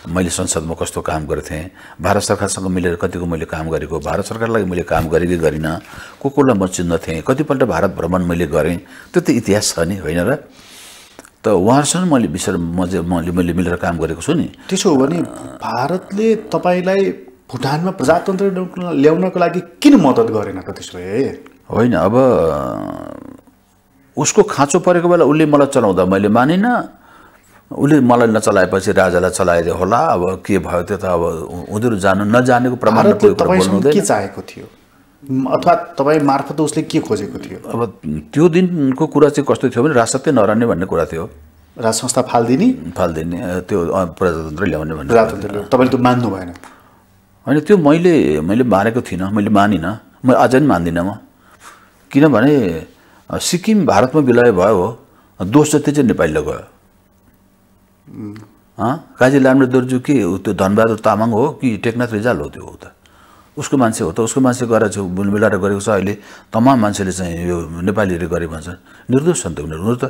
मैले संसदमा कस्तो काम गर्थेँ भारत सरकारसँग मिलेर कतिको मैले काम गरेको भारत सरकारलाई मैले काम गरेँ कि गरिनँ को कोलाई म चिन्दथेँ कतिपल्ट भारत भ्रमण मैले गरेँ त्यो त इतिहास छ नि होइन र त उहाँहरूसँग मैले विषय म मैले मिलेर काम गरेको छु नि त्यसो हो भने भारतले तपाईँलाई भुटानमा प्रजातन्त्र ल्याउनको लागि किन मद्दत गरेन त त्यसो भए होइन अब उसको खाँचो परेको बेला उसले मलाई चलाउँदा मैले मानिनँ उसले मलाई नचलाएपछि राजालाई चलाइदियो होला अब के भयो त्यो त अब उनीहरू जानु नजानेको प्रमाण के चाहेको थियो अथवा तपाईँ मार्फत उसले के खोजेको थियो अब त्यो दिनको कुरा चाहिँ कस्तो थियो भने राजसत्य नरहने भन्ने कुरा थियो राज संस्था फालिदिने फालिदिने त्यो प्रजातन्त्र ल्याउने भन्ने प्रजातन्त्र तपाईँले त्यो मान्नु भएन होइन त्यो मैले मैले मारेको थिइनँ मैले मानिनँ म अझ पनि मान्दिनँ म किनभने सिक्किम भारतमा विलय भयो हो दोष जति चाहिँ नेपालीले गयो काजी लाम्रे दोर्जु के त्यो धनबहादुर तामाङ हो कि टेकनाथ रिजाल हो त्यो हो त उसको मान्छे हो त उसको मान्छे गरेर चाहिँ मिलाएर गरेको छ अहिले तमाम मान्छेले चाहिँ यो नेपालीहरूले गरे भन्छन् निर्दोष छन् त उनीहरू उनीहरू त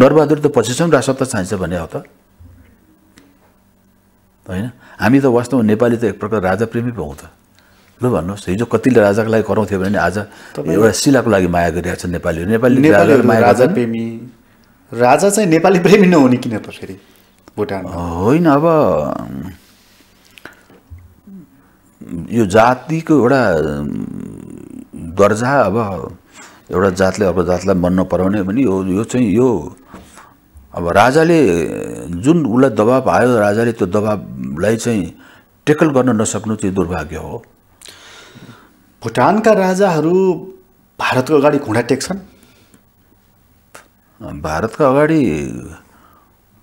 नरबहादुर त पछिसम्म राजसत्ता चाहिन्छ भने हो त होइन हामी त वास्तवमा नेपाली त एक प्रकार राजाप्रेमी पो हौँ त लु भन्नुहोस् हिजो कतिले राजाको लागि कराउँथ्यो भने आज एउटा शिलाको लागि माया गरिरहेको छ नेपाली नेपाली राजा प्रेमी राजा चाहिँ नेपाली प्रेमी नहुने किन त फेरि भुटान होइन अब यो जातिको एउटा दर्जा अब एउटा जातले अर्को जातलाई मन नपराउने भने यो यो चाहिँ यो अब राजाले जुन उसलाई दबाब आयो राजाले त्यो दबाबलाई चाहिँ टेकल गर्न नसक्नु त्यो दुर्भाग्य हो भुटानका राजाहरू भारतको अगाडि घुँडा टेक्छन् भारतको अगाडि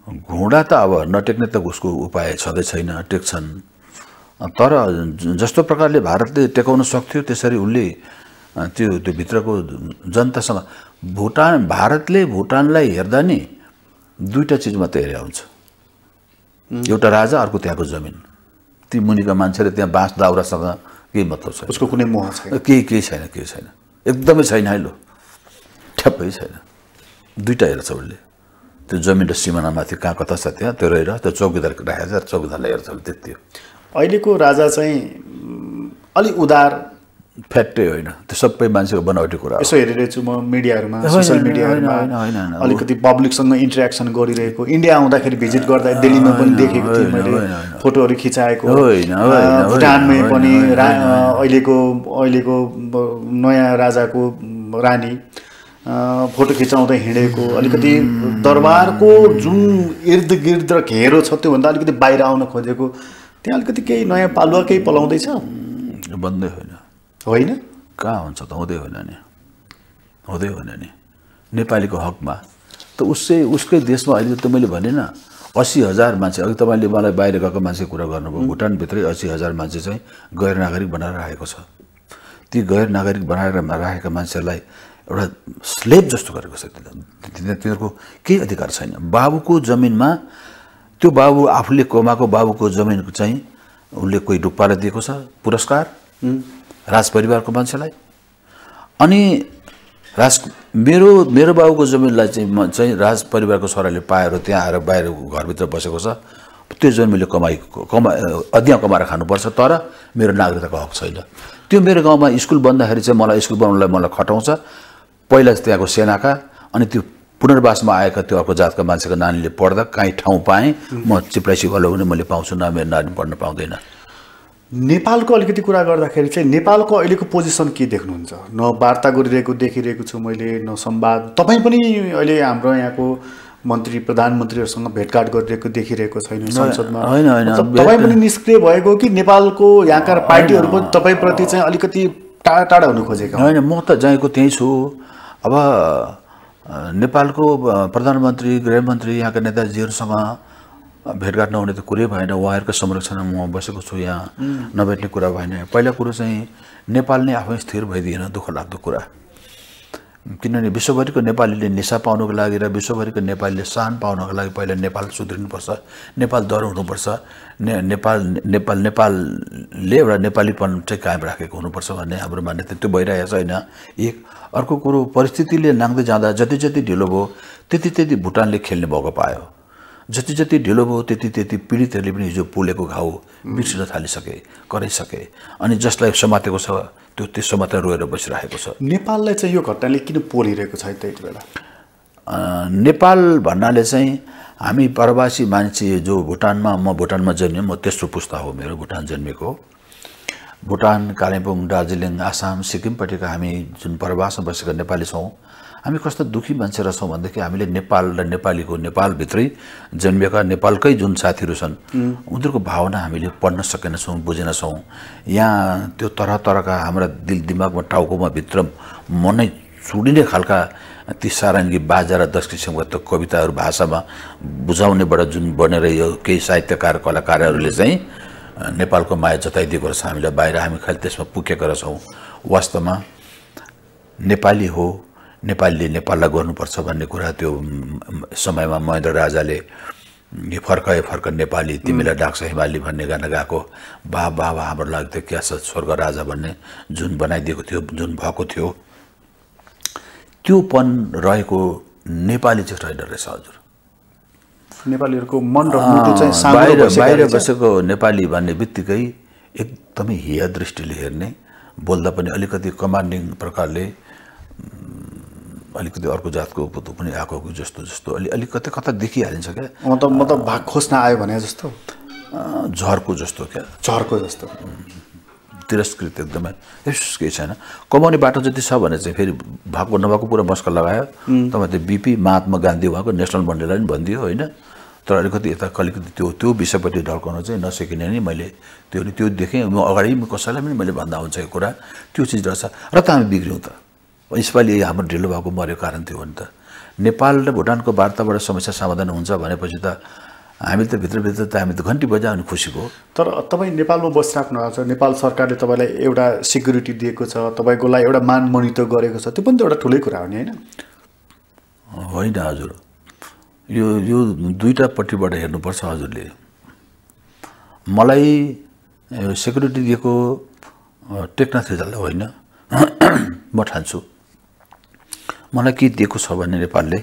घुँडा त अब नटेक्ने त उसको उपाय छँदै छैन टेक्छन् तर जस्तो प्रकारले भारतले टेकाउन सक्थ्यो त्यसरी उसले त्यो त्यो भित्रको जनतासँग भुटान भारतले भुटानलाई हेर्दा नि दुईवटा चिज मात्रै हेरे आउँछ एउटा राजा अर्को त्यहाँको जमिन ती मुनिका मान्छेले त्यहाँ बाँस दाउरासँग केही मतलब छैन उसको कुनै मोह छैन केही केही छैन केही छैन एकदमै छैन है लो ठ्याप्पै छैन दुइटा हेर्छ उसले त्यो जमिन र सिमानामाथि कहाँ कता छ त्यहाँ त्यो रहेर त्यो चौकीदार राखेको छ चौकीदारलाई हेर्छ उसले त्यति अहिलेको राजा चाहिँ अलिक उदार फ्याक्टै होइन त्यो सबै मान्छेको बनावटी कुरा यसो हेरिरहेछु म मिडियाहरूमा सोसियल मिडियाहरूमा अलिकति पब्लिकसँग इन्ट्रेक्सन गरिरहेको इन्डिया आउँदाखेरि भिजिट गर्दा दिल्लीमा पनि देखेको थिएँ मैले फोटोहरू खिचाएको होइन भुटानमै पनि अहिलेको अहिलेको नयाँ राजाको रानी फोटो खिचाउँदै हिँडेको अलिकति दरबारको जुन इर्द गिर्द र घेरो छ त्योभन्दा अलिकति बाहिर आउन खोजेको त्यहाँ अलिकति केही नयाँ पालुवा केही पलाउँदैछ भन्दै होइन होइन कहाँ हुन्छ त हुँदै होइन नि हुँदै होइन नि नेपालीको हकमा त उसै उसकै देशमा अहिले त मैले भनेन असी हजार मान्छे अघि तपाईँले मलाई बाहिर गएको मान्छेको कुरा गर्नुभयो भुटानभित्रै असी हजार मान्छे चाहिँ गैर नागरिक बनाएर राखेको छ ती गैर नागरिक बनाएर राखेका मान्छेलाई एउटा स्लेब जस्तो गरेको छ तिनीहरूको केही अधिकार छैन बाबुको जमिनमा त्यो बाबु आफूले कमाएको बाबुको जमिन चाहिँ उसले कोही डुक्पाले दिएको छ पुरस्कार राजपरिवारको मान्छेलाई अनि राज मेरो मेरो बाबुको जमिनलाई चाहिँ म चाहिँ राजपरिवारको छोराले पाएर त्यहाँ आएर बाहिर घरभित्र बसेको छ त्यो जमिनले मैले कमाइ कमा अध्या कमाएर खानुपर्छ तर मेरो नागरिकताको हक छैन त्यो मेरो गाउँमा स्कुल बन्दाखेरि चाहिँ मलाई स्कुल बनाउनलाई मलाई खटाउँछ पहिला त्यहाँको सेनाका अनि त्यो पुनर्वासमा आएका त्यो अर्को जातका मान्छेको नानीले पढ्दा काहीँ ठाउँ पाएँ म चिप्राइसी गलो भने मैले पाउँछु न मेरो नानी पढ्न पाउँदैन नेपालको अलिकति कुरा गर्दाखेरि चाहिँ नेपालको अहिलेको पोजिसन के देख्नुहुन्छ न वार्ता गरिरहेको देखिरहेको छु मैले न संवाद तपाईँ पनि अहिले हाम्रो यहाँको मन्त्री प्रधानमन्त्रीहरूसँग भेटघाट गरिरहेको देखिरहेको छैन संसदमा होइन होइन तपाईँ पनि निष्क्रिय भएको कि नेपालको यहाँका पार्टीहरू पनि तपाईँप्रति चाहिँ अलिकति टाढा टाढा हुनु खोजेको होइन म त जहाँको त्यहीँ छु अब नेपालको प्रधानमन्त्री गृहमन्त्री यहाँका नेताजीहरूसँग भेटघाट नहुने त कुरै भएन उहाँहरूको संरक्षणमा म बसेको छु यहाँ नभेट्ने कुरा भएन पहिला कुरो चाहिँ नेपाल नै आफै स्थिर भइदिएन दुःख लाग्दो कुरा किनभने विश्वभरिको नेपालीले निसा पाउनुको लागि र विश्वभरिको नेपालीले सान पाउनको लागि पहिला नेपाल सुध्रिनुपर्छ नेपाल हुनुपर्छ नेपाल नेपाल नेपालले एउटा नेपालीपन चाहिँ कायम राखेको हुनुपर्छ भन्ने हाम्रो मान्यता त्यो भइरहेको छैन एक अर्को कुरो परिस्थितिले नाङ्दै जाँदा जति जति ढिलो भयो त्यति त्यति भुटानले खेल्ने मौका पायो जति जति ढिलो भयो त्यति त्यति पीडितहरूले पनि हिजो पोलेको घाउ बिर्सिन थालिसके कराइसके अनि जसलाई समातेको छ त्यो त्यसो मात्र रोएर बसिरहेको छ नेपाललाई चाहिँ यो घटनाले किन पोलिरहेको है त्यति बेला नेपाल भन्नाले चाहिँ हामी प्रवासी मान्छे जो भुटानमा म भुटानमा जन्मेँ म तेस्रो पुस्ता हो मेरो भुटान जन्मेको भुटान कालिम्पोङ दार्जिलिङ आसाम सिक्किमपट्टिको हामी जुन प्रवासमा बसेका नेपाली छौँ हामी कस्तो दुःखी मान्छे रहेछौँ भनेदेखि हामीले नेपाल र नेपालीको नेपालभित्रै जन्मिएका नेपालकै जुन साथीहरू छन् उनीहरूको भावना हामीले पढ्न बुझेन बुझेनछौँ यहाँ त्यो तरह तरहका हाम्रा दिल दिमागमा टाउकोमा भित्र मनै चुडिने खालका ती सारङ्गी बाजा र दस किसिमका त्यो कविताहरू भाषामा बुझाउनेबाट जुन बनेर यो केही साहित्यकार कलाकारहरूले चाहिँ नेपालको माया जताइदिएको रहेछ हामीलाई बाहिर हामी खालि त्यसमा पुगेको रहेछौँ वास्तवमा नेपाली हो नेपालीले नेपाललाई गर्नुपर्छ भन्ने कुरा त्यो समयमा महेन्द्र राजाले फर्काए फर्क नेपाली तिमीलाई डाक्छ हिमाली भन्ने गाना गएको बा बा हाम्रो लाग्थ्यो छ स्वर्ग राजा भन्ने जुन बनाइदिएको थियो जुन भएको थियो त्योपन रहेको नेपाली चाहिँ छैन रहेछ हजुर नेपालीहरूको मन बाहिर बाहिर बसेको नेपाली भन्ने बित्तिकै एकदमै हिया दृष्टिले हेर्ने बोल्दा पनि अलिकति कमान्डिङ प्रकारले अलिकति अर्को जातको पुतु पनि आएको जस्तो जस्तो अलि अलिक कतै कता देखिहालिन्छ क्या म त म भाग खोज्न आयो भने जस्तो झर्को जस्तो क्या झर्को जस्तो तिरस्कृत एकदमै यस केही छैन कमाउने बाटो जति छ भने चाहिँ फेरि भएको नभएको पुरा मस्क लगायो तपाईँ त्यो बिपी महात्मा गान्धी उहाँको नेसनल मन्डेलाई पनि भनिदियो होइन तर अलिकति यता अलिकति त्यो त्यो विषयपट्टि ढल्काउन चाहिँ नसकिने नै मैले त्यो त्यो देखेँ म अगाडि कसैलाई पनि मैले भन्दा हुन्छ यो कुरा त्यो चिज रहेछ र त हामी बिग्रियौँ त यसपालि हाम्रो ढिलो भएको मर्यो कारण त्यो हो नि त नेपाल र भुटानको वार्ताबाट समस्या समाधान हुन्छ भनेपछि त हामी त भित्रभित्र त हामी त घन्टी बजायो भने खुसी भयो तर तपाईँ नेपालमा बसिराख्नु भएको छ नेपाल सरकारले तपाईँलाई एउटा सिक्युरिटी दिएको छ तपाईँकोलाई एउटा मान मनित गरेको छ त्यो पनि त एउटा ठुलै कुरा हो नि होइन होइन हजुर यो यो दुईवटापट्टिबाट हेर्नुपर्छ हजुरले मलाई सेक्युरिटी दिएको टेक्नाथ होइन म ठान्छु मलाई के दिएको छ भने नेपालले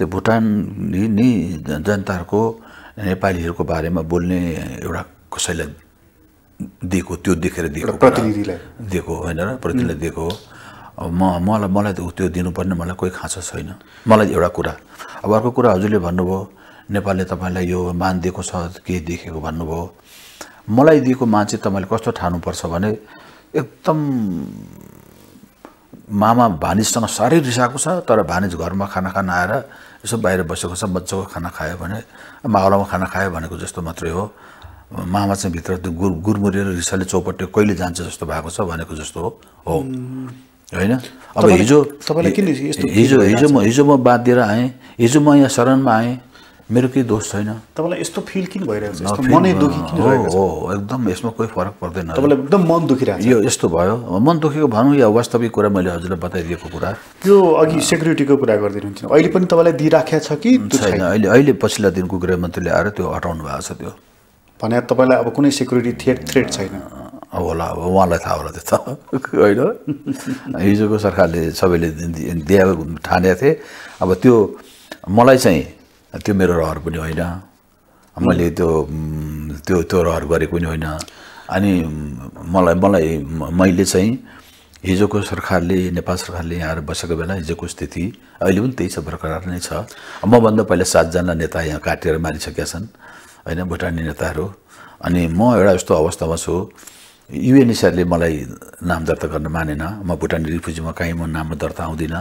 त्यो भुटानले नि जनताहरूको नेपालीहरूको बारेमा बोल्ने एउटा कसैलाई दिएको त्यो देखेर दिएको प्रतिनिधिलाई दिएको होइन र प्रतिनिधिलाई दिएको हो अब म मलाई मलाई त्यो दिनुपर्ने मलाई कोही खाँचो छैन मलाई एउटा कुरा अब अर्को कुरा हजुरले भन्नुभयो नेपालले तपाईँलाई यो मान दिएको छ के देखेको भन्नुभयो मलाई दिएको मान चाहिँ तपाईँले कस्तो ठानुपर्छ भने एकदम मामा भानिजसँग साह्रै रिसाएको छ तर भानिज घरमा खाना खान आएर यसो बाहिर बसेको छ मजाको खाना खायो भने मावलामा खाना खायो भनेको जस्तो मात्रै हो मामा चाहिँ भित्र त्यो गुर गुरमुरेर रिसाले चौपट्टि कहिले जान्छ जस्तो भएको छ भनेको जस्तो हो होइन अब हिजो किन हिजो हिजो म हिजो म बाँधिएर आएँ हिजो म यहाँ शरणमा आएँ मेरो केही दोष छैन तपाईँलाई यस्तो फिल किन भइरहेको छ दुखी किन हो एकदम यसमा कोही फरक पर्दैन तपाईँलाई एकदम मन दुखिरहेको यो यस्तो भयो मन दुखेको भनौँ या वास्तविक कुरा मैले हजुरलाई बताइदिएको कुरा यो अघि सेक्युरिटीको कुरा गरिदिनुहुन्छ अहिले पनि तपाईँलाई दिइराखेको छ कि छैन अहिले अहिले पछिल्ला दिनको गृहमन्त्रीले आएर त्यो हटाउनु भएको छ त्यो भने तपाईँलाई अब कुनै सेक्युरिटी थ्रेट थ्रेट छैन होला अब उहाँलाई थाहा होला त्यस्तो होइन हिजोको सरकारले सबैले दिए ठानेको थिए अब त्यो मलाई चाहिँ त्यो मेरो रहर पनि होइन मैले त्यो त्यो त्यो रहर गरेको पनि होइन अनि मलाई मलाई मैले चाहिँ हिजोको सरकारले नेपाल सरकारले यहाँ बसेको बेला हिजोको स्थिति अहिले पनि त्यही छ बरकरार नै छ मभन्दा पहिला सातजना नेता यहाँ काटेर मारिसकेका छन् होइन भुटानी नेताहरू अनि म एउटा यस्तो अवस्थामा छु युएनएसआरले मलाई नाम दर्ता गर्न मानेन म भुटानी रिफ्युजीमा काहीँ म नाम दर्ता आउँदिनँ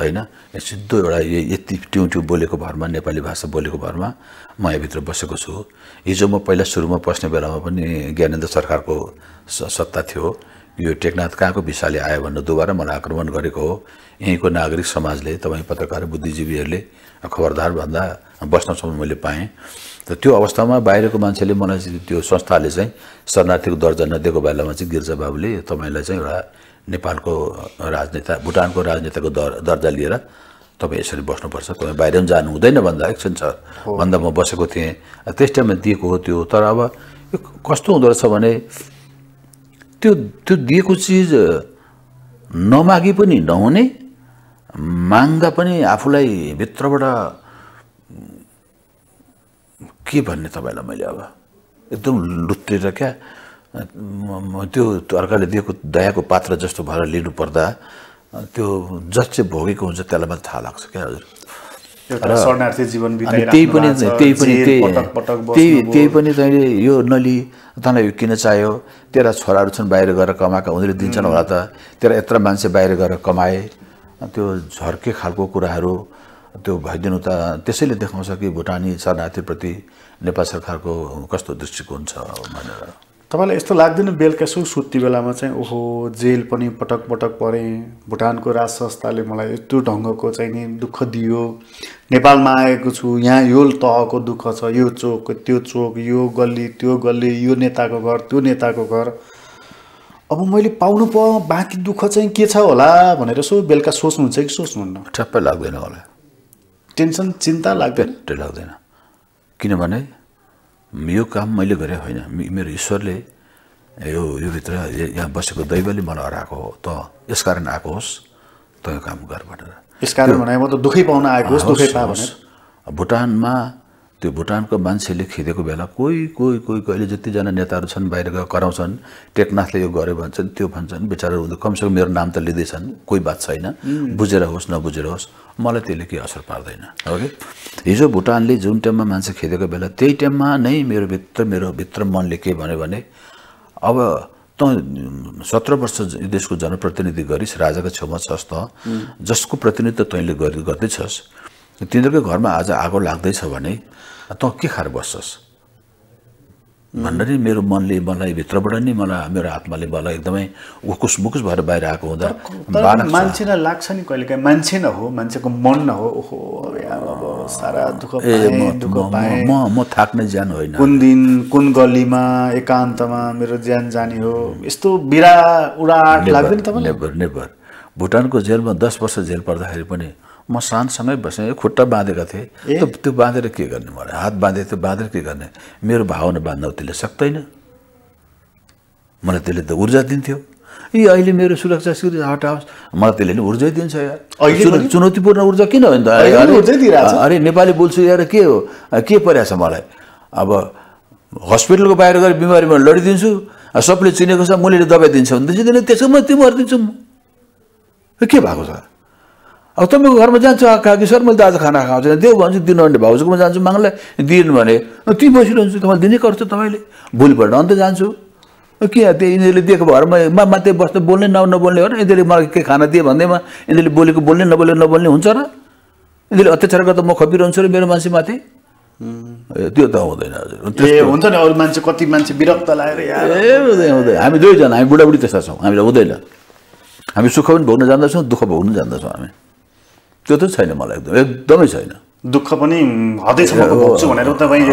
होइन सिधो एउटा यति ट्यु ट्यु बोलेको भरमा नेपाली भाषा बोलेको भरमा म यहाँभित्र बसेको छु हिजो म पहिला सुरुमा बस्ने बेलामा पनि ज्ञानेन्द्र सरकारको सत्ता थियो यो टेकनाथ कहाँको विषयले आयो भनेर दोबारा मलाई आक्रमण गरेको हो यहीँको नागरिक समाजले तपाईँ पत्रकार बुद्धिजीवीहरूले खबरदार भन्दा बस्नसम्म मैले पाएँ र त्यो अवस्थामा बाहिरको मान्छेले मलाई त्यो संस्थाले चाहिँ शरणार्थीको दर्जा नदिएको बेलामा चाहिँ गिर्जाबाबुले तपाईँलाई चाहिँ एउटा नेपालको राजनेता भुटानको राजनेताको दर दर्जा लिएर तपाईँ यसरी बस्नुपर्छ तपाईँ बाहिर पनि जानु हुँदैन भन्दा एकछिन छ भन्दा म बसेको थिएँ त्यस टाइममा दिएको हो त्यो तर अब कस्तो हुँदो रहेछ भने त्यो त्यो दिएको चिज नमागी पनि नहुने माग्दा पनि आफूलाई भित्रबाट के भन्ने तपाईँलाई मैले अब एकदम लुत्रेर क्या त्यो अर्काले दिएको दयाको पात्र जस्तो भएर लिनु पर्दा त्यो जस चाहिँ भोगेको हुन्छ त्यसलाई मात्रै थाहा लाग्छ क्या हजुर त्यही पनि त्यही पनि त्यही त्यही पनि तैँले यो नली तँलाई यो किन चाह्यो तेरा छोराहरू छन् बाहिर गएर कमाएका उनीहरूले दिन्छन् होला त तेरा यत्र मान्छे बाहिर गएर कमाए त्यो झर्के खालको कुराहरू त्यो भइदिनु त त्यसैले देखाउँछ कि भुटानी शरणार्थीप्रति नेपाल सरकारको कस्तो दृष्टिकोण छ भनेर तपाईँलाई यस्तो लाग्दैन बेलुका सो बेलामा चाहिँ ओहो जेल पनि पटक पटक परेँ भुटानको राज संस्थाले मलाई यत्रो ढङ्गको चाहिँ नि दुःख दियो नेपालमा आएको छु यहाँ यो तहको दुःख छ यो चोक त्यो चोक यो गल्ली त्यो गल्ली यो नेताको घर त्यो नेताको घर अब मैले पाउनु पाएँ बाँकी दुःख चाहिँ के छ होला भनेर सो बेलुका सोच्नुहुन्छ कि सोच्नुहुन्न ठ्याप्पै लाग्दैन होला टेन्सन चिन्ता लाग्दैन त्यो लाग्दैन किनभने यो काम मैले गरेँ होइन मेरो ईश्वरले यो यो भित्र यहाँ बसेको दैवले मलाई हराएको हो त यसकारण आएको होस् त यो काम गर भनेर यसकारण भने म त दुःखै पाउन आएको होस् दुःखै पाओस् भुटानमा त्यो भुटानको मान्छेले खेदेको बेला कोही कोही कोही कहिले जतिजना नेताहरू छन् बाहिर गएर कराउँछन् टेकनाथले यो गर्यो भन्छन् त्यो भन्छन् हुँदै कमसेकम मेरो नाम त लिँदैछन् कोही बात छैन बुझेर होस् नबुझेर होस् मलाई त्यसले केही असर पार्दैन ओके हिजो भुटानले जुन टाइममा मान्छे खेदेको बेला त्यही टाइममा नै मेरो भित्र मेरो भित्र मनले के भन्यो भने अब त सत्र वर्ष देशको जनप्रतिनिधि गरिस् राजाको छेउमा छस् त जसको प्रतिनिधित्व तैँले गर्दैछस् तिनीहरूकै घरमा आज आगो लाग्दैछ भने तँ के खाएर बस्छस् भनेर नि मेरो मनले मलाई भित्रबाट नै मलाई मेरो आत्माले मलाई एकदमै उकुस मुकुस भएर बाहिर आएको हुँदा मान्छेलाई लाग्छ नि कहिले काहीँ मान्छे न हो मान्छेको मन न हो ओहो अब सारा दुःख म म थाक्ने ज्यान होइन कुन दिन कुन गल्लीमा एकान्तमा मेरो ज्यान जाने हो यस्तो बिरा उडाट लाग्दैन तपाईँलाई नेभर नेभर भुटानको जेलमा दस वर्ष जेल पर्दाखेरि पनि म सानसँगै बसेँ खुट्टा बाँधेका थिएँ त्यो बाँधेर के गर्ने मलाई हात बाँधेँ त्यो बाँधेर के गर्ने मेरो भावना बाँध्न त्यसले सक्दैन मलाई त्यसले त ऊर्जा दिन्थ्यो ए अहिले मेरो सुरक्षा सुरक्षा हटाओस् मलाई त्यसले नि ऊर्जै दिन्छ या चुनौतीपूर्ण ऊर्जा किन हो नि त अरे नेपाली बोल्छु या के हो के परेको छ मलाई अब हस्पिटलको बाहिर गएर बिमारीमा लडिदिन्छु सबले चिनेको छ मुलीले दबाई दिन्छ भने दिन्छु त्यसको म त्यो गरिदिन्छु म के भएको छ अब तपाईँको घरमा जान्छु आँखा कि सर मैले त आज खाना खाएको छैन देऊ भन्छु दिनु भने भाउजूकोमा जान्छु माग्ला दिनु भने ती बसिरहन्छु तपाईँले दिने गर्छु तपाईँले भोलिपल्ट अन्त जान्छु के त्यो यिनीहरूले दिएको मा माथि बस्नु बोल्ने न नबोल्ने हो र यिनीहरूले मलाई के खाना दिए भन्दैमा यिनीहरूले बोलेको बोल्ने नबोल्ने नबोल्ने हुन्छ र यिनीहरूले अत्याचार गर्दा म खपिरहन्छु र मेरो मान्छे माथि त्यो त हुँदैन हजुर हुन्छ नि अरू मान्छे कति मान्छे विरक्त लागेर हुँदैन हुँदैन हामी दुईजना हामी बुढाबुढी त्यस्ता छौँ हामीलाई हुँदैन हामी सुख पनि भोग्न जान्दछौँ दुःख भोग्न जान्दछौँ हामी त्यो त छैन मलाई एकदम एकदमै छैन दुःख पनि भनेर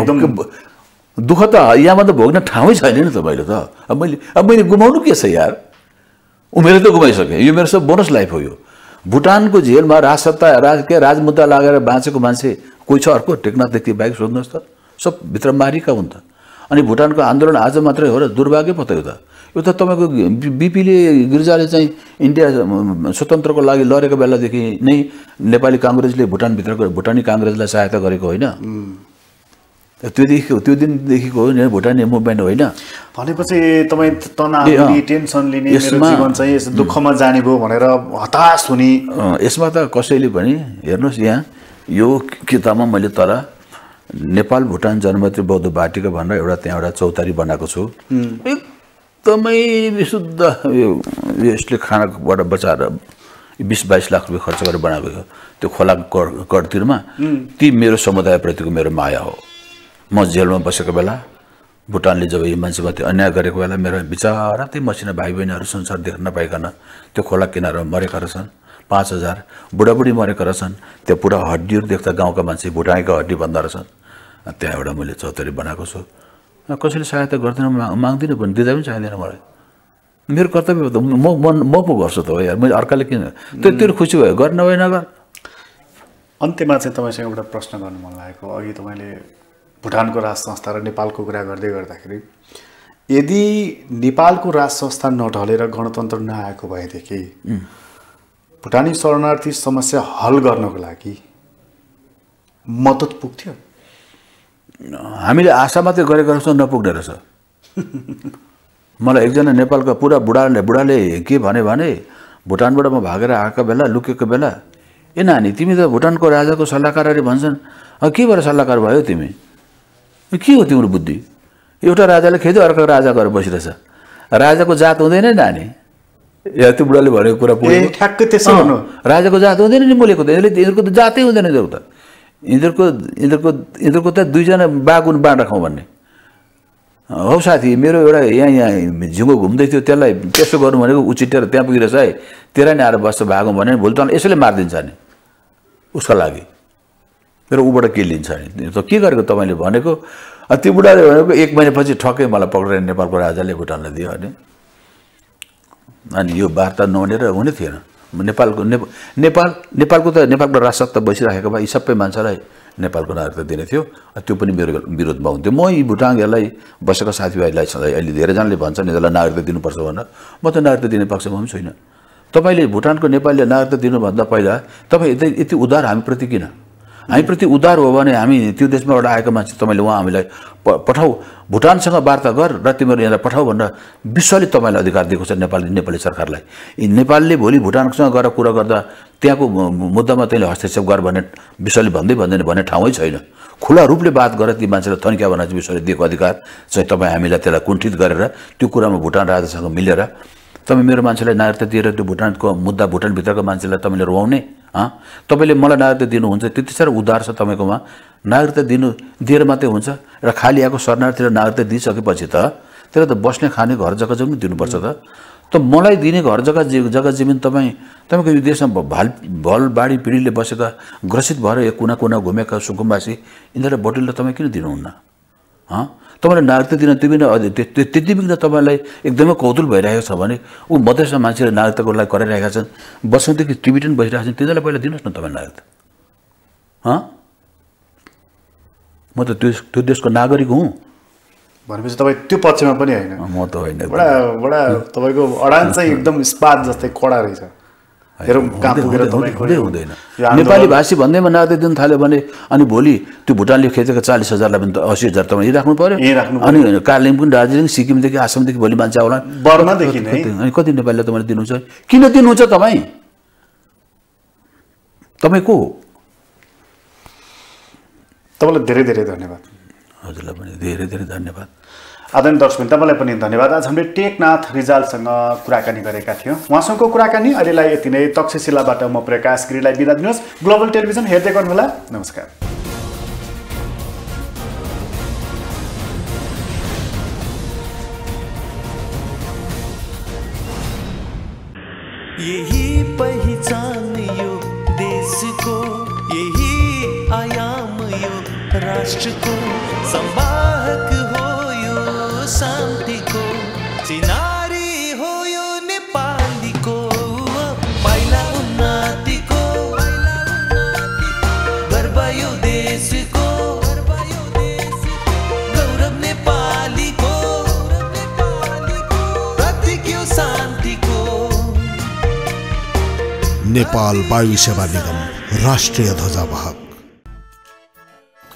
दुःख त यहाँमा त भोग्न ठाउँै छैन नि तपाईँले त अब मैले अब मैले गुमाउनु के छ यार उमेर त गुमाइसकेँ यो मेरो सब बोनस लाइफ हो यो भुटानको जेलमा राजसत्ता राज के राजमुद्दा लागेर बाँचेको मान्छे कोही छ अर्को टेकनाथ देखि बाहेक सोध्नुहोस् त सब भित्र मारिका हुन् त अनि भुटानको आन्दोलन आज मात्रै हो र दुर्भाग्य पो त यो त यो त तपाईँको बिपीले गिर्जाले चाहिँ इन्डिया स्वतन्त्रको लागि लडेको बेलादेखि नै नेपाली काङ्ग्रेसले भुटानभित्रको भुटानी काङ्ग्रेसलाई सहायता गरेको होइन त्योदेखि त्यो दिनदेखिको हो नि भुटानी मुभमेन्ट होइन भनेपछि तपाईँ तनाव टेन्सन लिने जीवन चाहिँ दुःखमा जाने भयो भनेर हताश हुने यसमा त कसैले पनि हेर्नुहोस् यहाँ यो किताबमा मैले तर नेपाल भुटान जनमैत्री बौद्ध बाटिका भनेर एउटा त्यहाँ एउटा चौतारी बनाएको छु एकदमै विशुद्ध यसले खानाबाट बचाएर बिस बाइस लाख रुपियाँ खर्च गरेर बनाएको त्यो खोला कडतिरमा ती मेरो समुदायप्रतिको मेरो माया हो म जेलमा बसेको बेला भुटानले जब यो मान्छेमाथि अन्याय गरेको बेला मेरो बिचरा त्यही मसिना भाइ बहिनीहरू संसार देख्न नपाइकन त्यो खोला किनारमा मरेका रहेछन् पाँच हजार बुढाबुढी मरेको रहेछन् त्यो पुरा हड्डीहरू देख्दा गाउँका मान्छे भुटाएको हड्डी भन्दा रहेछन् त्यहाँ एउटा मैले चौतरी बनाएको छु कसैले सहायता गर्दैन माग्दिनँ पनि दिँदा पनि चाहिँदैन मलाई मेरो कर्तव्य त म म म पो गर्छु त हो यार मैले अर्काले किन त्यो त्यो खुसी भयो गर्न भएन नगर अन्त्यमा चाहिँ तपाईँसँग एउटा प्रश्न गर्नु मन लागेको अघि तपाईँले भुटानको राज संस्था र नेपालको कुरा गर्दै गर्दाखेरि यदि नेपालको राज संस्था नढलेर गणतन्त्र नआएको भएदेखि भुटानी शरणार्थी समस्या हल गर्नको लागि मद्दत पुग्थ्यो हामीले आशा मात्रै गरेको रहेछौँ नपुग्ने रहेछ मलाई एकजना नेपालको पुरा बुढाले बुढाले के भने भने भुटानबाट म भागेर आएको बेला लुकेको बेला ए नानी तिमी त भुटानको राजाको सल्लाहकार अरे भन्छन् के भएर सल्लाहकार भयो तिमी के हो तिम्रो बुद्धि एउटा राजाले खेद्यो अर्को राजा गरेर बसिरहेछ राजाको जात हुँदैन नानी या त्यो बुढाले भनेको कुरा पुग्यो ठ्याक्कै त्यसै राजाको जात हुँदैन नि बोलेको त यिनीहरूको त जातै हुँदैन त्यो त यिनीहरूको यिनीहरूको यिनीहरूको त दुईजना बागुन बाँड खाउँ भन्ने हो साथी मेरो एउटा यहाँ यहाँ झिङ्गो घुम्दै थियो त्यसलाई त्यसो गर्नु भनेको उचिटेर त्यहाँ पुगिरहेछ है तेरा नै आएर बस्छ भागौँ भने भोलि त यसैले मारिदिन्छ नि उसको लागि मेरो ऊबाट के लिन्छ नि त के गरेको तपाईँले भनेको त्यो बुढाले भनेको एक महिनापछि ठक्कै मलाई पक्रेर नेपालको राजाले भुटानलाई दियो भने अनि यो वार्ता नहुने र हुने थिएन नेपालको नेपाल नेपालको त नेपालको राजसत्ता बसिराखेको भए यी सबै मान्छेलाई नेपालको नागरिकता दिने थियो त्यो पनि मेरो विरोधमा हुन्थ्यो म यी भुटाङहरूलाई बसेको साथीभाइलाई सधैँ अहिले धेरैजनाले भन्छन् यिनीहरूलाई नागरिकता दिनुपर्छ भनेर म त नागरिकता दिने पक्षमा पनि छुइनँ तपाईँले भुटानको नेपालीले नागरिकता दिनुभन्दा पहिला तपाईँ यति यति उदार हामीप्रति किन हामीप्रति उदार हो भने हामी त्यो देशमा एउटा आएको मान्छे तपाईँले उहाँ हामीलाई पठाऊ भुटानसँग वार्ता गर र तिमीहरू यहाँलाई पठाऊ भनेर विश्वले तपाईँलाई अधिकार दिएको छ नेपाली नेपाली सरकारलाई नेपालले भोलि भुटानसँग गएर कुरा गर्दा त्यहाँको मुद्दामा तैँले हस्तक्षेप गर भने विश्वले भन्दै भन्दैन भन्ने ठाउँै छैन खुला रूपले बात गरेर ती मान्छेलाई थन्क्या भनेर विश्वले दिएको अधिकार चाहिँ तपाईँ हामीलाई त्यसलाई कुण्ठित गरेर त्यो कुरामा भुटान राजासँग मिलेर तपाईँ मेरो मान्छेलाई नागरिकता दिएर त्यो भुटानको मुद्दा भुटानभित्रको मान्छेलाई तपाईँले रुवाउने तपाईँले मलाई नागरिकता दिनुहुन्छ त्यति साह्रो उद्धार छ तपाईँकोमा नागरिकता दिनु दिएर मात्रै हुन्छ र खाली आएको शरणार्थी र नागरिकता दिइसकेपछि त त्यसलाई त बस्ने खाने घर जग्गा जमिन दिनुपर्छ त त मलाई दिने घर जग्गा जग्गा जमिन तपाईँ तपाईँको यो देशमा भाल भल बाढी पिँढीले बसेका ग्रसित भएर यो कुना कुना घुमेका सुकुम्बासी यिनीहरूलाई बटुललाई तपाईँ किन दिनुहुन्न हँ तपाईँलाई नागरिकता दिन बिना त्यति विघ्न तपाईँलाई एकदमै कौतुल भइरहेको छ भने ऊ मधेसमा मान्छेले नागरिकताको लागि कराइरहेका छन् वर्षदेखि टिबिटन बसिरहेका छन् तिनीहरूलाई पहिला दिनुहोस् न तपाईँ नागरिकता म त त्यो त्यो देशको नागरिक हुँ भनेपछि तपाईँ त्यो पक्षमा पनि होइन म त होइन बडा बडा तपाईँको अडान चाहिँ एकदम इस्पात जस्तै कडा रहेछ हुँदैन नेपाली भाषी भन्दैमा नागरिक दिन थाल्यो भने अनि भोलि त्यो भुटानले खेचेको चालिस हजारलाई पनि असी हजार त यहीँ राख्नु पऱ्यो अनि कालिम्पोङ दार्जिलिङ सिक्किमदेखि आसामदेखि भोलि मान्छे आउला अनि कति नेपालीलाई तपाईँले दिनुहुन्छ किन दिनुहुन्छ तपाईँ तपाईँ को हो तपाईँलाई धेरै धेरै धन्यवाद हजुरलाई पनि धेरै धेरै धन्यवाद आदरणीय दर्शक तपाईँलाई पनि धन्यवाद आज हामीले टेकनाथ रिजालसँग कुराकानी गरेका थियौँ उहाँसँगको कुराकानी अहिलेलाई यति नै तक्षशिलाबाट म प्रकाश गिरीलाई बिदा दिनुहोस् ग्लोबल टेलिभिजन हेर्दै गर्नुहोला नमस्कार यही पहिचान यो देशको यही आयाम यो राष्ट्रको संवाहक हो नेपाल वायु सेवा निगम राष्ट्रिय ध्वजावाहक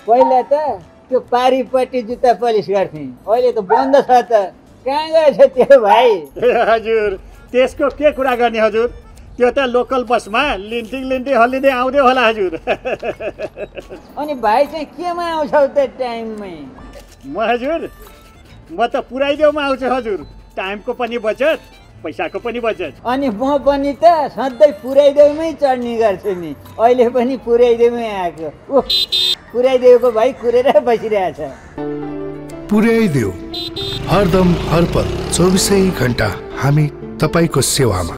पहिला त त्यो पारिपट्टि जुत्ता पोलिस गर्थे अहिले त बन्द छ त कहाँ गएछ त्यो भाइ हजुर त्यसको के कुरा गर्ने हजुर त्यो त लोकल बसमा लिन्टिङ लिन्टिङ हल्लिँदै आउँदै होला हजुर अनि भाइ चाहिँ केमा आउँछौ त टाइममै म हजुर म त पुऱ्याइदेऊमा आउँछु हजुर टाइमको पनि बचत पैसाको पनि बचत अनि म पनि त सधैँ पुऱ्याइदेऊमै चढ्ने गर्छु नि अहिले पनि पुऱ्याइदेऊमै आएको ओ पुऱ्याइदेऊको भाइ कुरेर बसिरहेछ पुर्याइदेऊ हरदम हरपल चौबिसै घन्टा हामी तपाईँको सेवामा